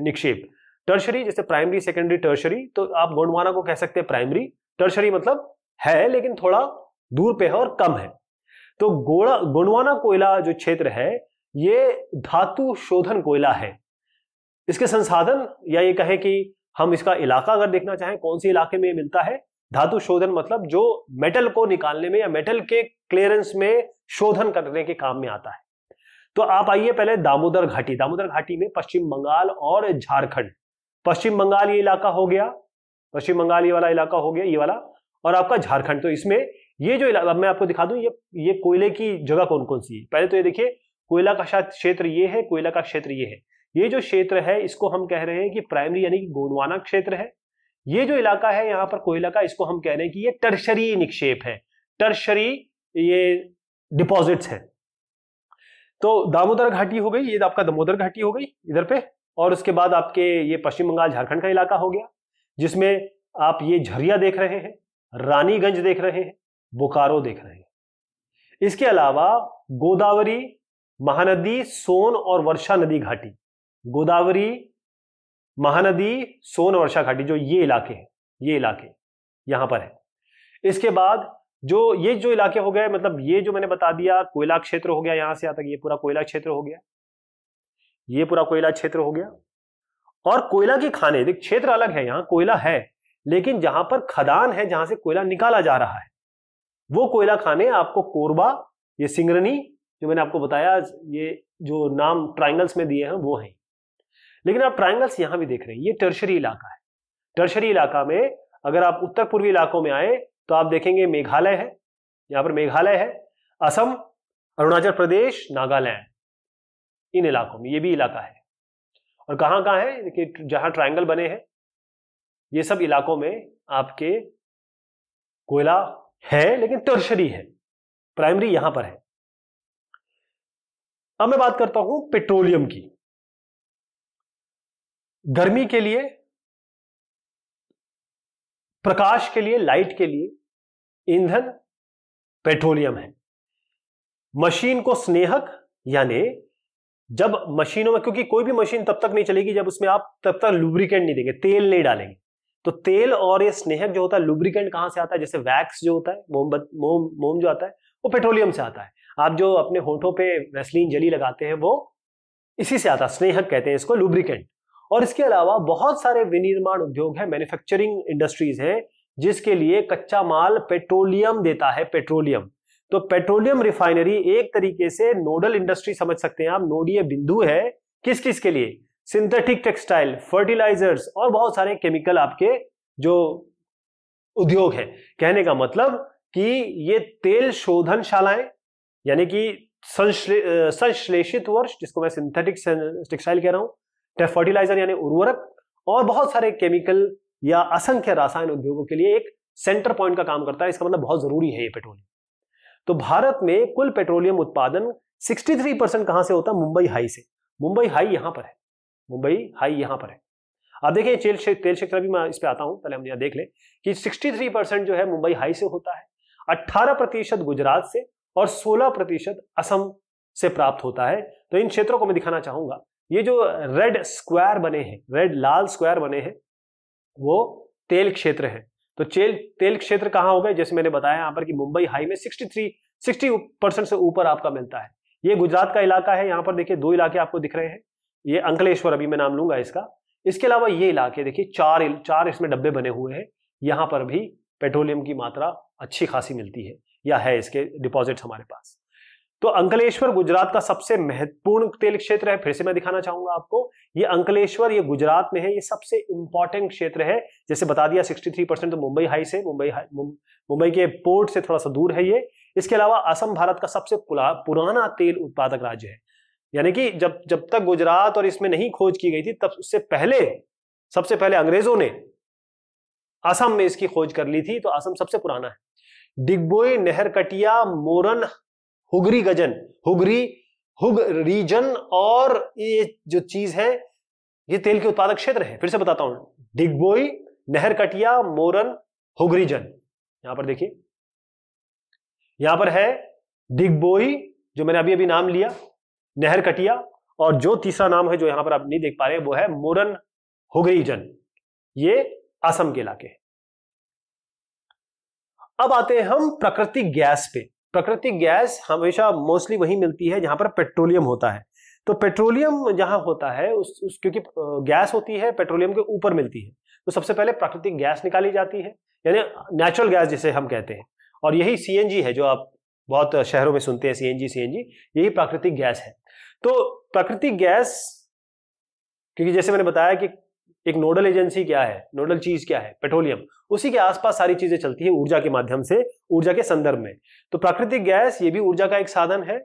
निक्षेप टर्शरी जैसे प्राइमरी सेकेंडरी टर्शरी तो आप गोडवाना को कह सकते हैं प्राइमरी टर्शरी मतलब है लेकिन थोड़ा दूर पे है और कम है तो गोड़ा गोडवाना कोयला जो क्षेत्र है ये धातु शोधन कोयला है इसके संसाधन या ये कहें कि हम इसका इलाका अगर देखना चाहें कौन से इलाके में मिलता है धातु शोधन मतलब जो मेटल को निकालने में या मेटल के क्लियरेंस में शोधन करने के काम में आता है तो आप आइए पहले दामोदर घाटी दामोदर घाटी में पश्चिम बंगाल और झारखंड पश्चिम बंगाल ये इलाका हो गया पश्चिम बंगाल ये वाला इलाका हो गया ये वाला और आपका झारखंड तो इसमें ये जो अब मैं आपको दिखा दूं ये ये कोयले की जगह कौन कौन सी है पहले तो ये देखिए कोयला का क्षेत्र ये है कोयला का क्षेत्र ये है ये जो क्षेत्र है इसको हम कह रहे हैं कि प्राइमरी यानी कि गोंडवाना क्षेत्र है ये जो इलाका है यहां पर कोयला का इसको हम कह रहे हैं कि ये टर्शरी निक्षेप है टर्शरी ये डिपॉजिट्स है तो दामोदर घाटी हो गई ये तो आपका दामोदर घाटी हो गई इधर पे और उसके बाद आपके ये पश्चिम बंगाल झारखंड का इलाका हो गया जिसमें आप ये झरिया देख रहे हैं रानीगंज देख रहे हैं बोकारो देख रहे हैं इसके अलावा गोदावरी महानदी सोन और वर्षा नदी घाटी गोदावरी महानदी सोन वर्षा घाटी जो ये इलाके हैं ये इलाके यहाँ पर है इसके बाद जो ये जो इलाके हो गए मतलब ये जो मैंने बता दिया कोयला क्षेत्र हो गया यहां से आता तक ये पूरा कोयला क्षेत्र हो गया ये पूरा कोयला क्षेत्र हो गया और कोयला की खाने देख क्षेत्र अलग है यहाँ कोयला है लेकिन जहां पर खदान है जहां से कोयला निकाला जा रहा है वो कोयला खाने आपको कोरबा ये सिंगरनी जो मैंने आपको बताया ये जो नाम ट्राइंगल्स में दिए हैं वो हैं लेकिन आप ट्राइंगल्स यहां भी देख रहे हैं ये टर्शरी इलाका है टर्शरी इलाका में अगर आप उत्तर पूर्वी इलाकों में आए तो आप देखेंगे मेघालय है यहां पर मेघालय है असम अरुणाचल प्रदेश नागालैंड इन इलाकों में ये भी इलाका है और कहां कहां है देखिए जहां ट्राइंगल बने हैं ये सब इलाकों में आपके कोयला है लेकिन टर्शरी है प्राइमरी यहां पर है अब मैं बात करता हूं पेट्रोलियम की गर्मी के लिए प्रकाश के लिए लाइट के लिए ईंधन पेट्रोलियम है मशीन को स्नेहक यानी जब मशीनों में क्योंकि कोई भी मशीन तब तक नहीं चलेगी जब उसमें आप तब तक लुब्रिकेंट नहीं देंगे तेल नहीं डालेंगे तो तेल और ये स्नेहक जो होता है लुब्रिकेंट कहां से आता है जैसे वैक्स जो होता है मोम मोम जो आता है वो पेट्रोलियम से आता है आप जो अपने होठों पे वैसलीन जली लगाते हैं वो इसी से आता है स्नेहक कहते हैं इसको लुब्रिकेंट और इसके अलावा बहुत सारे विनिर्माण उद्योग है मैन्युफैक्चरिंग इंडस्ट्रीज है जिसके लिए कच्चा माल पेट्रोलियम देता है पेट्रोलियम तो पेट्रोलियम रिफाइनरी एक तरीके से नोडल इंडस्ट्री समझ सकते हैं आप नोडीय बिंदु है किस किस के लिए सिंथेटिक टेक्सटाइल फर्टिलाइजर्स और बहुत सारे केमिकल आपके जो उद्योग है कहने का मतलब कि ये तेल शोधन शालाएं यानी कि संश्लेषित वर्ष जिसको मैं सिंथेटिक टेक्सटाइल कह रहा हूं फर्टिलाइजर यानी उर्वरक और बहुत सारे केमिकल या असंख्य रासायन उद्योगों के लिए एक सेंटर पॉइंट का काम करता है इसका मतलब बहुत जरूरी है ये पेट्रोलियम तो भारत में कुल पेट्रोलियम उत्पादन 63 परसेंट कहां से होता है मुंबई हाई से मुंबई हाई यहां पर है मुंबई हाई यहां पर है अब देखिए तेल तेल क्षेत्र भी मैं इस पर आता हूं पहले हम यहां देख ले कि 63 परसेंट जो है मुंबई हाई से होता है 18 प्रतिशत गुजरात से और 16 प्रतिशत असम से प्राप्त होता है तो इन क्षेत्रों को मैं दिखाना चाहूंगा ये जो रेड स्क्वायर बने हैं रेड लाल स्क्वायर बने हैं वो तेल क्षेत्र है तो चेल तेल क्षेत्र कहाँ हो गए जैसे मैंने बताया यहाँ पर कि मुंबई हाई में 63 60 परसेंट से ऊपर आपका मिलता है ये गुजरात का इलाका है यहाँ पर देखिए दो इलाके आपको दिख रहे हैं ये अंकलेश्वर अभी मैं नाम लूंगा इसका इसके अलावा ये इलाके देखिए चार चार इसमें डब्बे बने हुए हैं यहाँ पर भी पेट्रोलियम की मात्रा अच्छी खासी मिलती है या है इसके डिपॉजिट हमारे पास तो अंकलेश्वर गुजरात का सबसे महत्वपूर्ण तेल क्षेत्र है फिर से मैं दिखाना चाहूंगा आपको ये अंकलेश्वर ये गुजरात में है ये सबसे इंपॉर्टेंट क्षेत्र है जैसे बता दिया 63 परसेंट तो मुंबई हाई से मुंबई हाई मुंबई के पोर्ट से थोड़ा सा दूर है ये इसके अलावा असम भारत का सबसे पुराना तेल उत्पादक राज्य है यानी कि जब जब तक गुजरात और इसमें नहीं खोज की गई थी तब उससे पहले सबसे पहले अंग्रेजों ने असम में इसकी खोज कर ली थी तो असम सबसे पुराना है नहर नहरकटिया मोरन हुगरी गजन हुगरी हुग रीजन और ये जो चीज है ये तेल के उत्पादक क्षेत्र है फिर से बताता हूं डिगबोई नहर कटिया मोरन हुगरीजन यहां पर देखिए यहां पर है डिगबोई जो मैंने अभी अभी नाम लिया नहर कटिया और जो तीसरा नाम है जो यहां पर आप नहीं देख पा रहे वो है मोरन हुगरीजन ये असम के इलाके अब आते हैं हम प्राकृतिक गैस पे प्राकृतिक गैस हमेशा मोस्टली वहीं मिलती है जहां पर पेट्रोलियम होता है तो पेट्रोलियम जहां होता है उस, उस क्योंकि गैस होती है पेट्रोलियम के ऊपर मिलती है तो सबसे पहले प्राकृतिक गैस निकाली जाती है यानी नेचुरल गैस जिसे हम कहते हैं और यही सीएनजी है जो आप बहुत शहरों में सुनते हैं सीएनजी सीएनजी यही प्राकृतिक गैस है तो प्राकृतिक गैस क्योंकि जैसे मैंने बताया कि एक नोडल एजेंसी क्या है नोडल चीज क्या है पेट्रोलियम उसी के आसपास सारी चीजें चलती है ऊर्जा के माध्यम से ऊर्जा के संदर्भ में तो प्राकृतिक गैस ये भी ऊर्जा का एक साधन है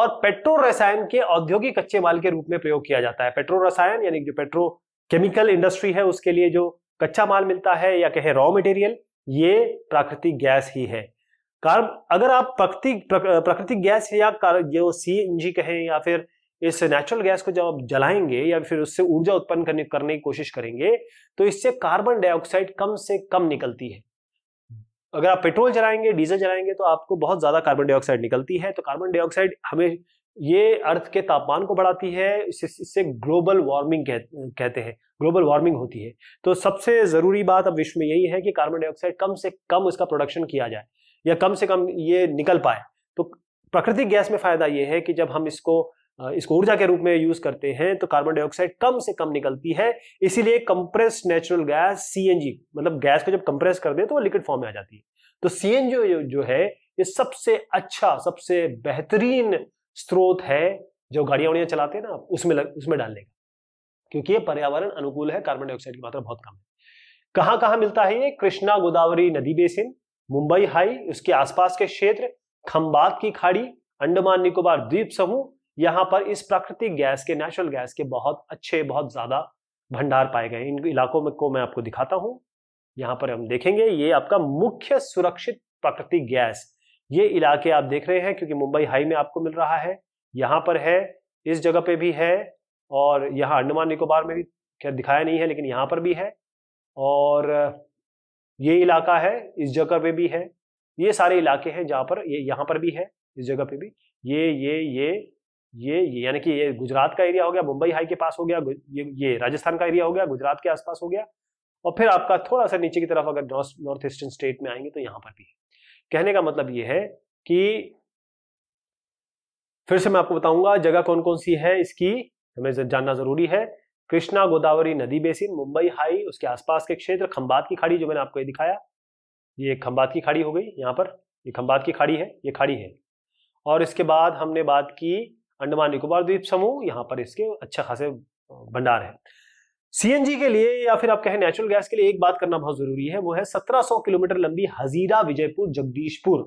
और पेट्रो रसायन के औद्योगिक कच्चे माल के रूप में प्रयोग किया जाता है पेट्रो रसायन यानी जो पेट्रो केमिकल इंडस्ट्री है उसके लिए जो कच्चा माल मिलता है या कहे रॉ मटेरियल ये प्राकृतिक गैस ही है कारण अगर आप प्रकृतिक प्रकृतिक गैस या जो सी एन जी कहें या फिर इस नेचुरल गैस को जब आप जलाएंगे या फिर उससे ऊर्जा उत्पन्न करने करने की कोशिश करेंगे तो इससे कार्बन डाइऑक्साइड कम से कम निकलती है अगर आप पेट्रोल जलाएंगे डीजल जलाएंगे तो आपको बहुत ज्यादा कार्बन डाइऑक्साइड निकलती है तो कार्बन डाइऑक्साइड हमें ये अर्थ के तापमान को बढ़ाती है इससे ग्लोबल वार्मिंग कह, कहते हैं ग्लोबल वार्मिंग होती है तो सबसे ज़रूरी बात अब विश्व में यही है कि कार्बन डाइऑक्साइड कम से कम उसका प्रोडक्शन किया जाए या कम से कम ये निकल पाए तो प्राकृतिक गैस में फ़ायदा ये है कि जब हम इसको इसको ऊर्जा के रूप में यूज करते हैं तो कार्बन डाइऑक्साइड कम से कम निकलती है इसीलिए कंप्रेस नेचुरल गैस सीएनजी मतलब गैस को जब कंप्रेस कर दें तो वो लिक्विड फॉर्म में आ जाती है तो सीएनजी जो है ये सबसे अच्छा सबसे बेहतरीन स्रोत है जो गाड़ियां वाड़ियां चलाते हैं ना उसमें लग, उसमें डालने का क्योंकि ये पर्यावरण अनुकूल है कार्बन डाइऑक्साइड की मात्रा बहुत कम है कहाँ कहाँ मिलता है ये कृष्णा गोदावरी नदी बेसिन मुंबई हाई उसके आसपास के क्षेत्र खम्बात की खाड़ी अंडमान निकोबार द्वीप समूह यहाँ पर इस प्राकृतिक गैस के नेचुरल गैस के बहुत अच्छे बहुत ज़्यादा भंडार पाए गए इन इलाकों में को मैं आपको दिखाता हूँ यहाँ पर हम देखेंगे ये आपका मुख्य सुरक्षित प्राकृतिक गैस ये इलाके आप देख रहे हैं क्योंकि मुंबई हाई में आपको मिल रहा है यहाँ पर है इस जगह पे भी है और यहाँ अंडमान निकोबार में भी खैर दिखाया नहीं है लेकिन यहाँ पर भी है और ये इलाका है इस जगह पे भी है ये सारे इलाके हैं जहाँ पर ये यहाँ पर भी है इस जगह पे भी ये ये ये ये, यानी कि ये गुजरात का एरिया हो गया मुंबई हाई के पास हो गया ये ये राजस्थान का एरिया हो गया गुजरात के आसपास हो गया और फिर आपका थोड़ा सा नीचे की तरफ अगर नॉर्थ ईस्टर्न स्टेट में आएंगे तो यहाँ पर भी है कहने का मतलब ये है कि फिर से मैं आपको बताऊंगा जगह कौन कौन सी है इसकी हमें जानना जरूरी है कृष्णा गोदावरी नदी बेसिन मुंबई हाई उसके आसपास के क्षेत्र खंबात की खाड़ी जो मैंने आपको ये दिखाया ये खंबात की खाड़ी हो गई यहाँ पर ये खंबात की खाड़ी है ये खाड़ी है और इसके बाद हमने बात की अंडमान निकोबार द्वीप समूह यहाँ पर इसके अच्छा खासे भंडार है सी के लिए या फिर आप कहें नेचुरल गैस के लिए एक बात करना बहुत जरूरी है वो है 1700 किलोमीटर लंबी Hazira Vijaypur Jagdishpur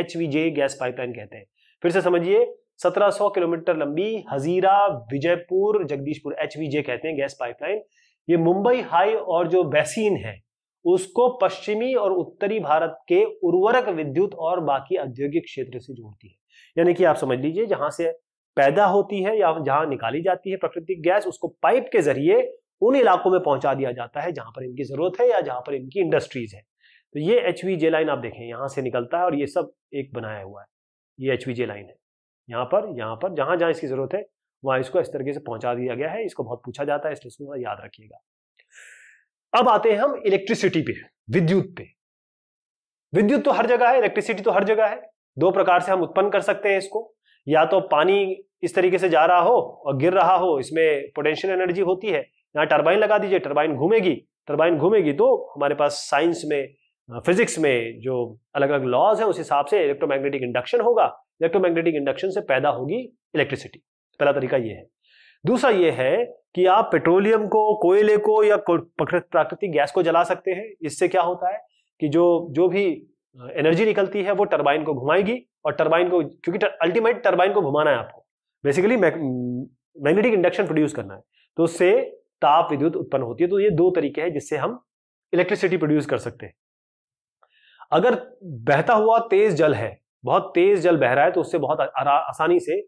H gas pipeline कहते हैं फिर से समझिए 1700 किलोमीटर लंबी हजीरा विजयपुर जगदीशपुर एच कहते हैं गैस पाइपलाइन ये मुंबई हाई और जो बेसिन है उसको पश्चिमी और उत्तरी भारत के उर्वरक विद्युत और बाकी औद्योगिक क्षेत्र से जोड़ती है यानी कि आप समझ लीजिए जहां से पैदा होती है या जहां निकाली जाती है प्राकृतिक गैस उसको पाइप के जरिए उन इलाकों में पहुंचा दिया जाता है जहां पर इनकी जरूरत है या जहां पर इनकी इंडस्ट्रीज है तो ये एच जे लाइन आप देखें यहां से निकलता है और ये सब एक बनाया हुआ है ये एच जे लाइन है यहाँ पर यहाँ पर जहां जहां इसकी जरूरत है वहां इसको इस तरीके से पहुंचा दिया गया है इसको बहुत पूछा जाता है इसलिए इसको याद रखिएगा अब आते हैं हम इलेक्ट्रिसिटी पे विद्युत पे विद्युत तो हर जगह है इलेक्ट्रिसिटी तो हर जगह है दो प्रकार से हम उत्पन्न कर सकते हैं इसको या तो पानी इस तरीके से जा रहा हो और गिर रहा हो इसमें पोटेंशियल एनर्जी होती है यहाँ टर्बाइन लगा दीजिए टर्बाइन घूमेगी टर्बाइन घूमेगी तो हमारे पास साइंस में फिजिक्स में जो अलग अलग लॉज है उस हिसाब से इलेक्ट्रोमैग्नेटिक इंडक्शन होगा इलेक्ट्रोमैग्नेटिक इंडक्शन से पैदा होगी इलेक्ट्रिसिटी पहला तरीका ये है दूसरा ये है कि आप पेट्रोलियम को कोयले को या प्राकृतिक गैस को जला सकते हैं इससे क्या होता है कि जो जो भी एनर्जी निकलती है वो टर्बाइन को घुमाएगी और टर्बाइन को क्योंकि अल्टीमेट टर्बाइन को घुमाना है आपको बेसिकली मैग्नेटिक इंडक्शन प्रोड्यूस करना है तो उससे ताप विद्युत उत्पन्न होती है तो ये दो तरीके हैं जिससे हम इलेक्ट्रिसिटी प्रोड्यूस कर सकते हैं अगर बहता हुआ तेज जल है बहुत तेज जल बह रहा है तो उससे बहुत आसानी से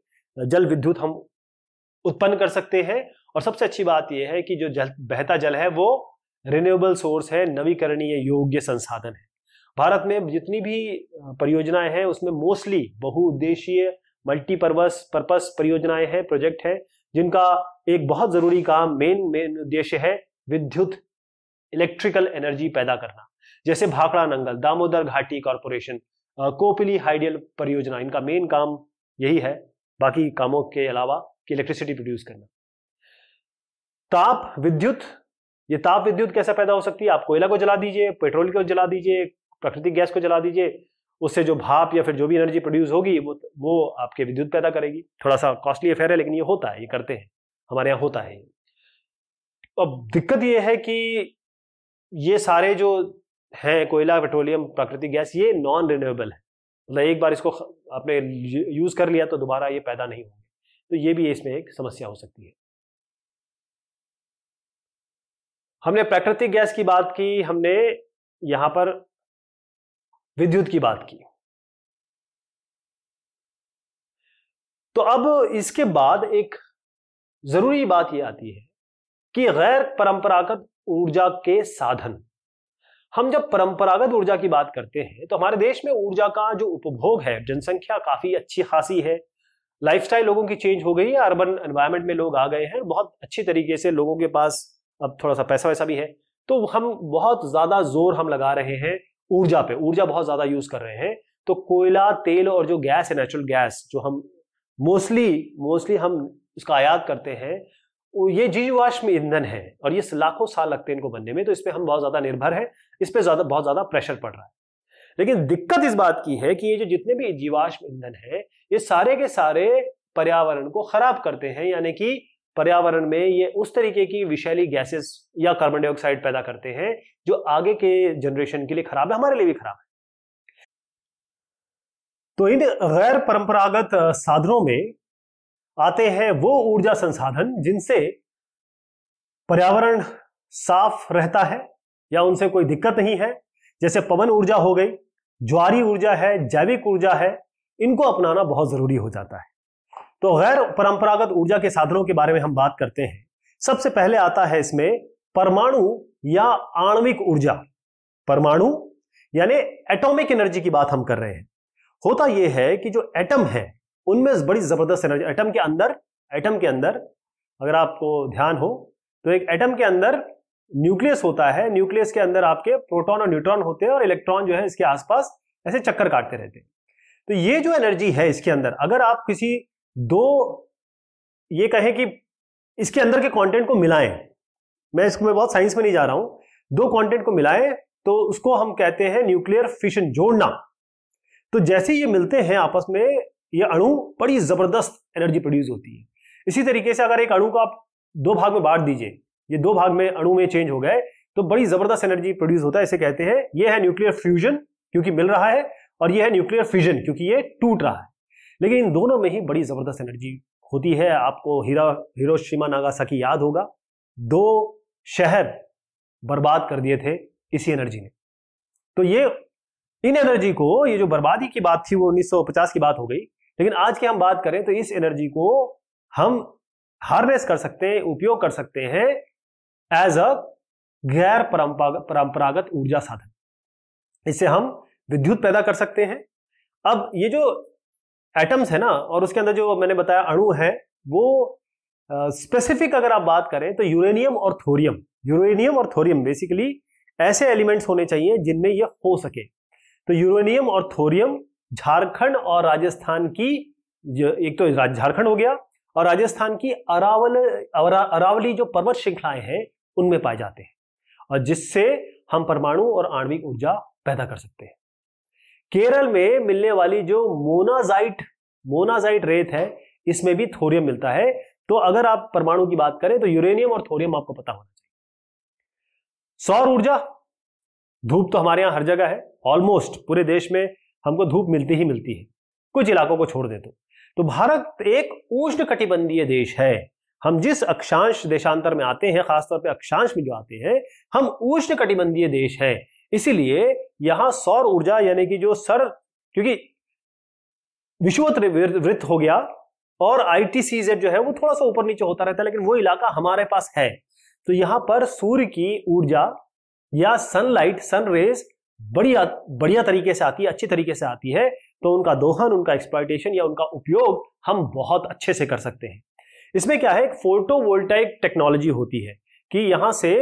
जल विद्युत हम उत्पन्न कर सकते हैं और सबसे अच्छी बात यह है कि जो जल बहता जल है वो रिन्यूएबल सोर्स है नवीकरणीय योग्य संसाधन है भारत में जितनी भी परियोजनाएं हैं उसमें मोस्टली बहुउद्देशीय मल्टीपर्पस पर्पस परियोजनाएं हैं प्रोजेक्ट हैं जिनका एक बहुत जरूरी काम मेन मेन उद्देश्य है विद्युत इलेक्ट्रिकल एनर्जी पैदा करना जैसे भाखड़ा नंगल दामोदर घाटी कॉरपोरेशन कोपिली हाइडियल परियोजना इनका मेन काम यही है बाकी कामों के अलावा कि इलेक्ट्रिसिटी प्रोड्यूस करना ताप विद्युत ये ताप विद्युत कैसे पैदा हो सकती है आप कोयला को जला दीजिए पेट्रोल को जला दीजिए प्राकृतिक गैस को जला दीजिए उससे जो भाप या फिर जो भी एनर्जी प्रोड्यूस होगी वो वो आपके विद्युत पैदा करेगी थोड़ा सा कॉस्टली अफेयर है लेकिन ये होता है ये करते हैं हमारे यहाँ होता है अब दिक्कत ये है कि ये सारे जो हैं कोयला पेट्रोलियम प्राकृतिक गैस ये नॉन रिन्यूएबल है मतलब एक बार इसको आपने यूज़ कर लिया तो दोबारा ये पैदा नहीं होंगे तो ये भी इसमें एक समस्या हो सकती है हमने प्राकृतिक गैस की बात की हमने यहाँ पर विद्युत की बात की तो अब इसके बाद एक जरूरी बात यह आती है कि गैर परंपरागत ऊर्जा के साधन हम जब परंपरागत ऊर्जा की बात करते हैं तो हमारे देश में ऊर्जा का जो उपभोग है जनसंख्या काफी अच्छी खासी है लाइफस्टाइल लोगों की चेंज हो गई है अर्बन एनवायरमेंट में लोग आ गए हैं बहुत अच्छी तरीके से लोगों के पास अब थोड़ा सा पैसा वैसा भी है तो हम बहुत ज्यादा जोर हम लगा रहे हैं ऊर्जा पे ऊर्जा बहुत ज्यादा यूज कर रहे हैं तो कोयला तेल और जो गैस है नेचुरल गैस जो हम मोस्टली मोस्टली हम उसका आयात करते हैं ये जीवाश्म ईंधन है और ये लाखों साल लगते हैं इनको बनने में तो इस पर हम बहुत ज्यादा निर्भर है इस पर ज्यादा बहुत ज्यादा प्रेशर पड़ रहा है लेकिन दिक्कत इस बात की है कि ये जो जितने भी जीवाश्म ईंधन है ये सारे के सारे पर्यावरण को खराब करते हैं यानी कि पर्यावरण में ये उस तरीके की विषैली गैसेस या कार्बन डाइऑक्साइड पैदा करते हैं जो आगे के जनरेशन के लिए खराब है हमारे लिए भी खराब है तो इन गैर परंपरागत साधनों में आते हैं वो ऊर्जा संसाधन जिनसे पर्यावरण साफ रहता है या उनसे कोई दिक्कत नहीं है जैसे पवन ऊर्जा हो गई ज्वारी ऊर्जा है जैविक ऊर्जा है इनको अपनाना बहुत जरूरी हो जाता है तो गैर परंपरागत ऊर्जा के साधनों के बारे में हम बात करते हैं सबसे पहले आता है इसमें परमाणु या आणविक ऊर्जा परमाणु यानी एटॉमिक एनर्जी की बात हम कर रहे हैं होता यह है कि जो एटम है उनमें बड़ी जबरदस्त एनर्जी एटम के अंदर एटम के अंदर अगर आपको ध्यान हो तो एक एटम के अंदर न्यूक्लियस होता है न्यूक्लियस के अंदर आपके प्रोटॉन और न्यूट्रॉन होते हैं और इलेक्ट्रॉन जो है इसके आसपास ऐसे चक्कर काटते रहते हैं तो ये जो एनर्जी है इसके अंदर अगर आप किसी दो ये कहें कि इसके अंदर के कंटेंट को मिलाएं मैं इसमें बहुत साइंस में नहीं जा रहा हूं दो कंटेंट को मिलाएं तो उसको हम कहते हैं न्यूक्लियर फिशन जोड़ना तो जैसे ये मिलते हैं आपस में ये अणु बड़ी जबरदस्त एनर्जी प्रोड्यूस होती है इसी तरीके से अगर एक अणु को आप दो भाग में बांट दीजिए ये दो भाग में अणु में चेंज हो गए तो बड़ी जबरदस्त एनर्जी प्रोड्यूस होता है इसे कहते हैं ये है न्यूक्लियर फ्यूजन क्योंकि मिल रहा है और ये है न्यूक्लियर फिजन क्योंकि ये टूट रहा है लेकिन इन दोनों में ही बड़ी ज़बरदस्त एनर्जी होती है आपको हीरा हिरोशिमा नागासाकी याद होगा दो शहर बर्बाद कर दिए थे इसी एनर्जी ने तो ये इन एनर्जी को ये जो बर्बादी की बात थी वो 1950 की बात हो गई लेकिन आज की हम बात करें तो इस एनर्जी को हम हार्नेस कर सकते हैं उपयोग कर सकते हैं एज अ गैर परंपरागत ऊर्जा साधन इससे हम विद्युत पैदा कर सकते हैं अब ये जो एटम्स है ना और उसके अंदर जो मैंने बताया अणु है वो स्पेसिफिक uh, अगर आप बात करें तो यूरेनियम और थोरियम यूरेनियम और थोरियम बेसिकली ऐसे एलिमेंट्स होने चाहिए जिनमें यह हो सके तो यूरेनियम और थोरियम झारखंड और राजस्थान की एक तो झारखंड हो गया और राजस्थान की अरावल अरा, अरावली जो पर्वत श्रृंखलाएं हैं उनमें पाए जाते हैं और जिससे हम परमाणु और आणविक ऊर्जा पैदा कर सकते हैं केरल में मिलने वाली जो मोनाजाइट मोनाजाइट रेत है इसमें भी थोरियम मिलता है तो अगर आप परमाणु की बात करें तो यूरेनियम और थोरियम आपको पता होना चाहिए सौर ऊर्जा धूप तो हमारे यहां हर जगह है ऑलमोस्ट पूरे देश में हमको धूप मिलती ही मिलती है कुछ इलाकों को छोड़ दे तो, तो भारत एक उष्ण कटिबंधीय देश है हम जिस अक्षांश देशांतर में आते हैं खासतौर पर अक्षांश में जो आते हैं हम उष्ण कटिबंधीय देश हैं इसीलिए यहां सौर ऊर्जा यानी कि जो सर क्योंकि विश्वत वृत्त हो गया और आईटीसीजेड जो है वो थोड़ा सा ऊपर नीचे होता रहता है लेकिन वो इलाका हमारे पास है तो यहां पर सूर्य की ऊर्जा या सनलाइट सन रेज बढ़िया बढ़िया तरीके से आती है अच्छी तरीके से आती है तो उनका दोहन उनका एक्सप्लाइटेशन या उनका उपयोग हम बहुत अच्छे से कर सकते हैं इसमें क्या है एक फोटोवोल्टाइक टेक्नोलॉजी होती है कि यहां से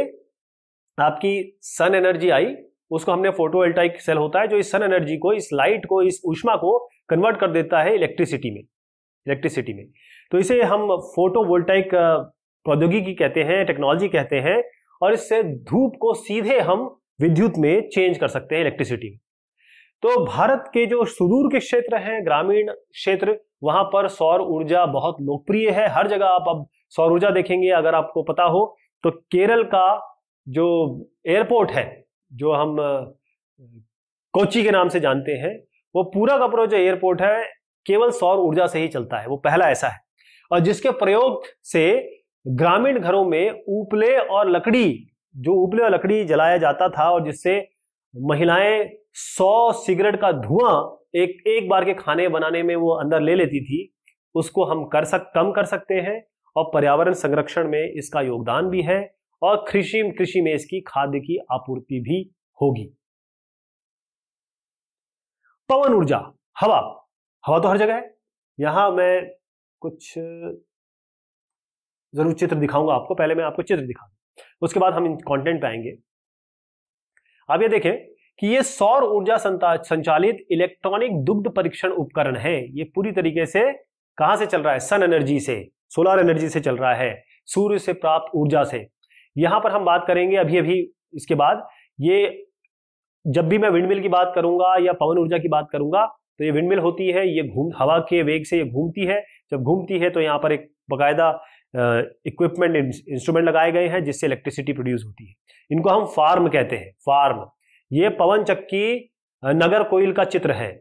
आपकी सन एनर्जी आई उसको हमने फोटोवोल्टाइक सेल होता है जो इस सन एनर्जी को इस लाइट को इस ऊष्मा को कन्वर्ट कर देता है इलेक्ट्रिसिटी में इलेक्ट्रिसिटी में तो इसे हम फोटोवोल्टाइक प्रौद्योगिकी कहते हैं टेक्नोलॉजी कहते हैं और इससे धूप को सीधे हम विद्युत में चेंज कर सकते हैं इलेक्ट्रिसिटी में तो भारत के जो सुदूर के क्षेत्र हैं ग्रामीण क्षेत्र वहां पर सौर ऊर्जा बहुत लोकप्रिय है हर जगह आप अब सौर ऊर्जा देखेंगे अगर आपको पता हो तो केरल का जो एयरपोर्ट है जो हम कोची के नाम से जानते हैं वो पूरा का पूरा जो एयरपोर्ट है केवल सौर ऊर्जा से ही चलता है वो पहला ऐसा है और जिसके प्रयोग से ग्रामीण घरों में उपले और लकड़ी जो उपले और लकड़ी जलाया जाता था और जिससे महिलाएं सौ सिगरेट का धुआं एक एक बार के खाने बनाने में वो अंदर ले लेती थी उसको हम कर सक कम कर सकते हैं और पर्यावरण संरक्षण में इसका योगदान भी है और कृषि कृषि में इसकी खाद्य की आपूर्ति भी होगी पवन ऊर्जा हवा हवा तो हर जगह है यहां मैं कुछ जरूर चित्र दिखाऊंगा आपको पहले मैं आपको चित्र दिखा दूं उसके बाद हम इन कॉन्टेंट पे आएंगे अब ये देखें कि ये सौर ऊर्जा संचालित इलेक्ट्रॉनिक दुग्ध परीक्षण उपकरण है ये पूरी तरीके से कहां से चल रहा है सन एनर्जी से सोलर एनर्जी से चल रहा है सूर्य से प्राप्त ऊर्जा से यहां पर हम बात करेंगे अभी अभी इसके बाद ये जब भी मैं विंडमिल की बात करूंगा या पवन ऊर्जा की बात करूंगा तो ये विंडमिल होती है ये घूम हवा के वेग से ये घूमती है जब घूमती है तो यहाँ पर एक बाकायदा इक्विपमेंट इंस्ट्रूमेंट लगाए गए हैं जिससे इलेक्ट्रिसिटी प्रोड्यूस होती है इनको हम फार्म कहते हैं फार्म ये पवन चक्की नगर कोयल का चित्र है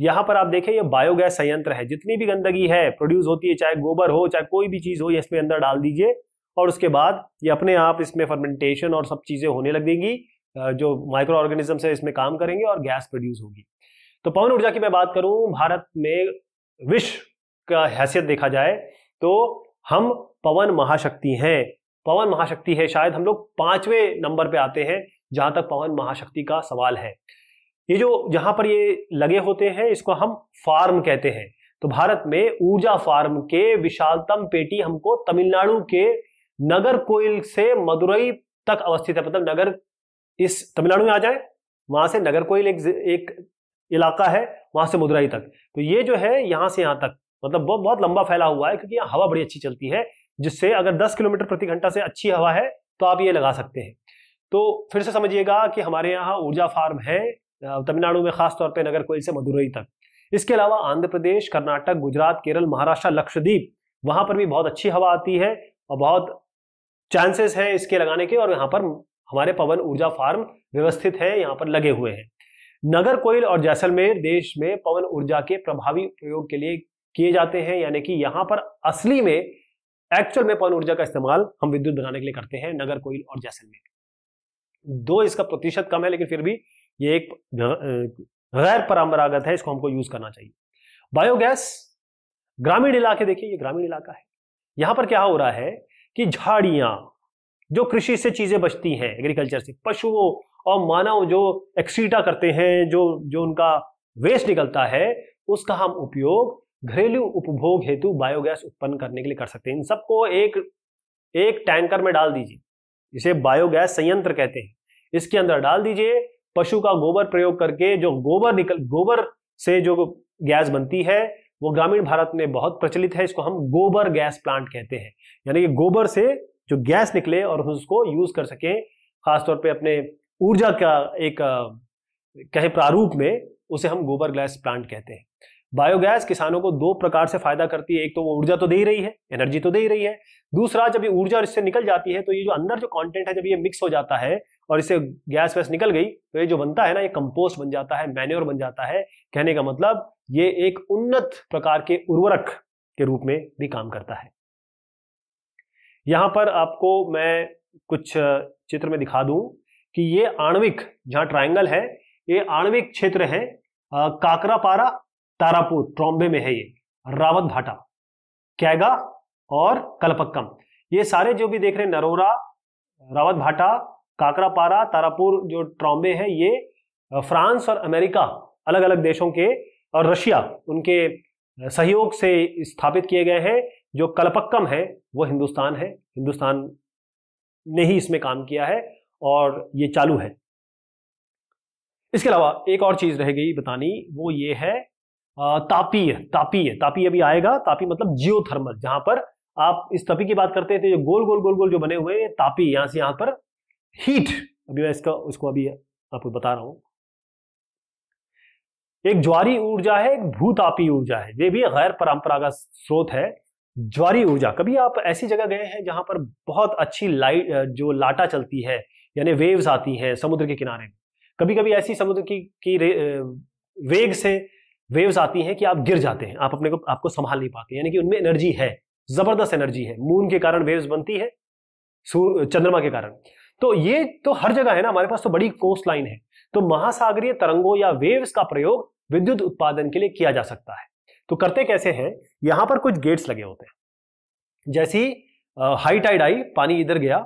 यहाँ पर आप देखें ये बायोगैस संयंत्र है जितनी भी गंदगी है प्रोड्यूस होती है चाहे गोबर हो चाहे कोई भी चीज़ हो इसमें अंदर डाल दीजिए और उसके बाद ये अपने आप इसमें फर्मेंटेशन और सब चीज़ें होने लगेंगी जो माइक्रो ऑर्गेनिज्म से इसमें काम करेंगे और गैस प्रोड्यूस होगी तो पवन ऊर्जा की मैं बात करूं भारत में विश्व का हैसियत देखा जाए तो हम पवन महाशक्ति हैं पवन महाशक्ति है शायद हम लोग पांचवें नंबर पे आते हैं जहां तक पवन महाशक्ति का सवाल है ये जो जहां पर ये लगे होते हैं इसको हम फार्म कहते हैं तो भारत में ऊर्जा फार्म के विशालतम पेटी हमको तमिलनाडु के नगर कोयल से मदुरई तक अवस्थित है मतलब नगर इस तमिलनाडु में आ जाए वहां से नगर कोयल एक, एक इलाका है वहां से मदुरई तक तो ये जो है यहां से यहां तक मतलब बहुत बहुत लंबा फैला हुआ है क्योंकि यहाँ हवा बड़ी अच्छी चलती है जिससे अगर 10 किलोमीटर प्रति घंटा से अच्छी हवा है तो आप ये लगा सकते हैं तो फिर से समझिएगा कि हमारे यहाँ ऊर्जा फार्म है तमिलनाडु में खासतौर पर नगर कोयल से मदुरई तक इसके अलावा आंध्र प्रदेश कर्नाटक गुजरात केरल महाराष्ट्र लक्षद्वीप वहां पर भी बहुत अच्छी हवा आती है और बहुत चांसेस हैं इसके लगाने के और यहाँ पर हमारे पवन ऊर्जा फार्म व्यवस्थित हैं यहाँ पर लगे हुए हैं नगर कोयल और जैसलमेर देश में पवन ऊर्जा के प्रभावी प्रयोग के लिए किए जाते हैं यानी कि यहाँ पर असली में एक्चुअल में पवन ऊर्जा का इस्तेमाल हम विद्युत बनाने के लिए करते हैं नगर कोयल और जैसलमेर दो इसका प्रतिशत कम है लेकिन फिर भी ये एक गैर परंपरागत है इसको हमको यूज करना चाहिए बायोगैस ग्रामीण इलाके देखिए ये ग्रामीण इलाका है यहां पर क्या हो रहा है कि झाड़ियां जो कृषि से चीजें बचती हैं एग्रीकल्चर से पशुओं और मानव जो एक्सीटा करते हैं जो जो उनका वेस्ट निकलता है उसका हम उपयोग घरेलू उपभोग हेतु बायोगैस उत्पन्न करने के लिए कर सकते हैं इन सबको एक एक टैंकर में डाल दीजिए इसे बायोगैस संयंत्र कहते हैं इसके अंदर डाल दीजिए पशु का गोबर प्रयोग करके जो गोबर निकल गोबर से जो गैस बनती है वो ग्रामीण भारत में बहुत प्रचलित है इसको हम गोबर गैस प्लांट कहते हैं यानी कि गोबर से जो गैस निकले और उसको यूज कर सके खासतौर पे अपने ऊर्जा का एक कहे प्रारूप में उसे हम गोबर गैस प्लांट कहते हैं बायोगैस किसानों को दो प्रकार से फायदा करती है एक तो वो ऊर्जा तो दे ही रही है एनर्जी तो दे ही रही है दूसरा जब ये ऊर्जा इससे निकल जाती है तो ये जो अंदर जो कंटेंट है जब ये मिक्स हो जाता है और इससे गैस वैस निकल गई तो ये जो बनता है ना ये कंपोस्ट बन जाता है मैन्योर बन जाता है कहने का मतलब ये एक उन्नत प्रकार के उर्वरक के रूप में भी काम करता है यहां पर आपको मैं कुछ चित्र में दिखा दूं कि ये आणविक जहां ट्राइंगल है ये आणविक क्षेत्र है काकरापारा तारापुर ट्रॉम्बे में है ये रावत भाटा कैगा और कलपक्कम ये सारे जो भी देख रहे हैं नरोरा रावत भाटा काकरापारा तारापुर जो ट्रॉम्बे है ये फ्रांस और अमेरिका अलग अलग देशों के और रशिया उनके सहयोग से स्थापित किए गए हैं जो कलपक्कम है वो हिंदुस्तान है हिंदुस्तान ने ही इसमें काम किया है और ये चालू है इसके अलावा एक और चीज रह गई बतानी वो ये है तापीय तापीय तापीय अभी आएगा तापी मतलब जियो थर्मल जहां पर आप इस तपी की बात करते थे जो गोल गोल गोल गोल जो बने हुए हैं तापी यहां से यहां पर हीट अभी मैं इसका उसको अभी आपको बता रहा हूं एक ज्वारी ऊर्जा है एक भूतापी ऊर्जा है ये भी गैर परंपरागत स्रोत है ज्वारी ऊर्जा कभी आप ऐसी जगह गए हैं जहां पर बहुत अच्छी लाइट जो लाटा चलती है यानी वेव्स आती हैं समुद्र के किनारे कभी कभी ऐसी समुद्र की, की वेग से वेव्स आती हैं कि आप गिर जाते हैं आप अपने को आपको संभाल नहीं पाते यानी कि उनमें एनर्जी है जबरदस्त एनर्जी है मून के कारण वेव्स बनती है चंद्रमा के कारण तो ये तो हर जगह है ना हमारे पास तो बड़ी कोस्ट लाइन है तो महासागरीय तरंगों या वेव्स का प्रयोग विद्युत उत्पादन के लिए किया जा सकता है तो करते कैसे हैं यहां पर कुछ गेट्स लगे होते हैं जैसी हाई टाइड आई पानी इधर गया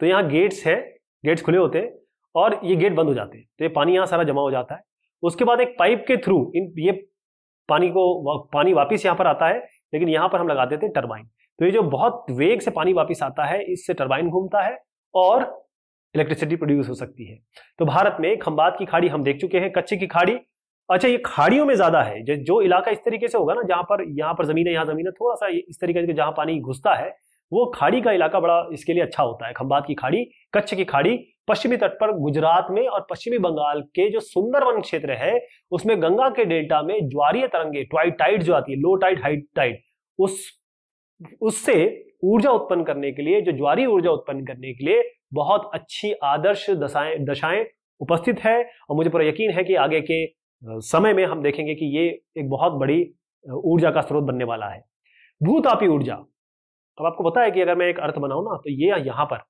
तो यहाँ गेट्स है गेट्स खुले होते हैं और ये गेट बंद हो जाते हैं तो ये पानी यहाँ सारा जमा हो जाता है उसके बाद एक पाइप के थ्रू इन ये पानी को पानी वापस यहाँ पर आता है लेकिन यहाँ पर हम लगा देते हैं टर्बाइन तो ये जो बहुत वेग से पानी वापस आता है इससे टर्बाइन घूमता है और इलेक्ट्रिसिटी प्रोड्यूस हो सकती है तो भारत में खम्बात की खाड़ी हम देख चुके हैं कच्चे की खाड़ी अच्छा ये खाड़ियों में ज्यादा है जो इलाका इस तरीके से होगा ना जहां पर यहाँ पर जमीन है यहाँ जमीन है थोड़ा सा इस तरीके से जहां पानी घुसता है वो खाड़ी का इलाका बड़ा इसके लिए अच्छा होता है खंबात की खाड़ी कच्छ की खाड़ी पश्चिमी तट पर गुजरात में और पश्चिमी बंगाल के जो सुंदरवन क्षेत्र है उसमें गंगा के डेल्टा में ज्वारीय तरंगे ट्वाइट टाइट जो आती है लो टाइट हाई टाइट उस उससे ऊर्जा उत्पन्न करने के लिए जो ज्वारी ऊर्जा उत्पन्न करने के लिए बहुत अच्छी आदर्श दशाएं दशाएं उपस्थित है और मुझे पूरा यकीन है कि आगे के समय में हम देखेंगे कि ये एक बहुत बड़ी ऊर्जा का स्रोत बनने वाला है भूतापी ऊर्जा अब आपको पता है कि अगर मैं एक अर्थ बनाऊ ना तो ये यहाँ पर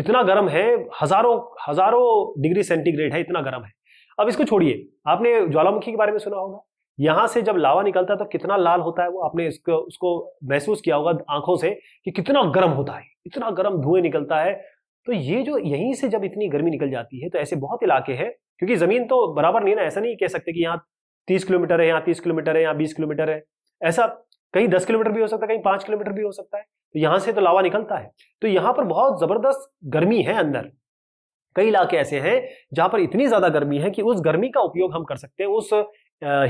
इतना गर्म है हजारों हजारों डिग्री सेंटीग्रेड है इतना गर्म है अब इसको छोड़िए आपने ज्वालामुखी के बारे में सुना होगा यहां से जब लावा निकलता है तो कितना लाल होता है वो आपने इसको उसको महसूस किया होगा आंखों से कि कितना गर्म होता है इतना गर्म धुएं निकलता है तो ये जो यहीं से जब इतनी गर्मी निकल जाती है तो ऐसे बहुत इलाके हैं क्योंकि जमीन तो बराबर नहीं है ना ऐसा नहीं कह सकते कि यहाँ तीस किलोमीटर है यहाँ तीस किलोमीटर है यहाँ बीस किलोमीटर है ऐसा कहीं दस किलोमीटर भी हो सकता है कहीं पांच किलोमीटर भी हो सकता है तो यहां से तो लावा निकलता है तो यहां पर बहुत जबरदस्त गर्मी है अंदर कई इलाके ऐसे हैं जहां पर इतनी ज्यादा गर्मी है कि उस गर्मी का उपयोग हम कर सकते हैं उस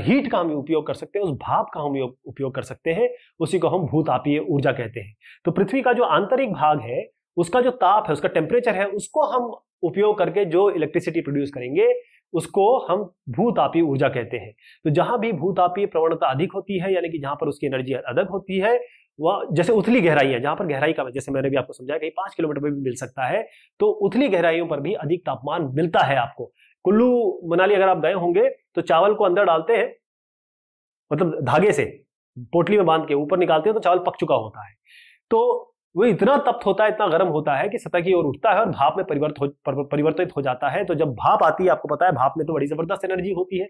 हीट का हम उपयोग कर सकते हैं उस भाप का हम उपयोग कर सकते हैं उसी को हम भूतापीय ऊर्जा कहते हैं तो पृथ्वी का जो आंतरिक भाग है उसका जो ताप है उसका टेम्परेचर है उसको हम उपयोग करके जो इलेक्ट्रिसिटी प्रोड्यूस करेंगे उसको हम भूतापी ऊर्जा कहते हैं तो जहां भी भूतापी प्रवणता अधिक होती है यानी कि जहां पर उसकी एनर्जी अधिक होती है वह जैसे उथली गहराई है जहां पर गहराई का जैसे मैंने भी आपको समझाया कहीं पांच किलोमीटर पर भी मिल सकता है तो उथली गहराइयों पर भी अधिक तापमान मिलता है आपको कुल्लू मनाली अगर आप गए होंगे तो चावल को अंदर डालते हैं मतलब धागे से पोटली में बांध के ऊपर निकालते हैं तो चावल पक चुका होता है तो वो इतना तप्त होता है इतना गर्म होता है कि सतह की ओर उठता है और भाप में परिवर्त हो परिवर्तित हो जाता है तो जब भाप आती है आपको पता है भाप में तो बड़ी जबरदस्त एनर्जी होती है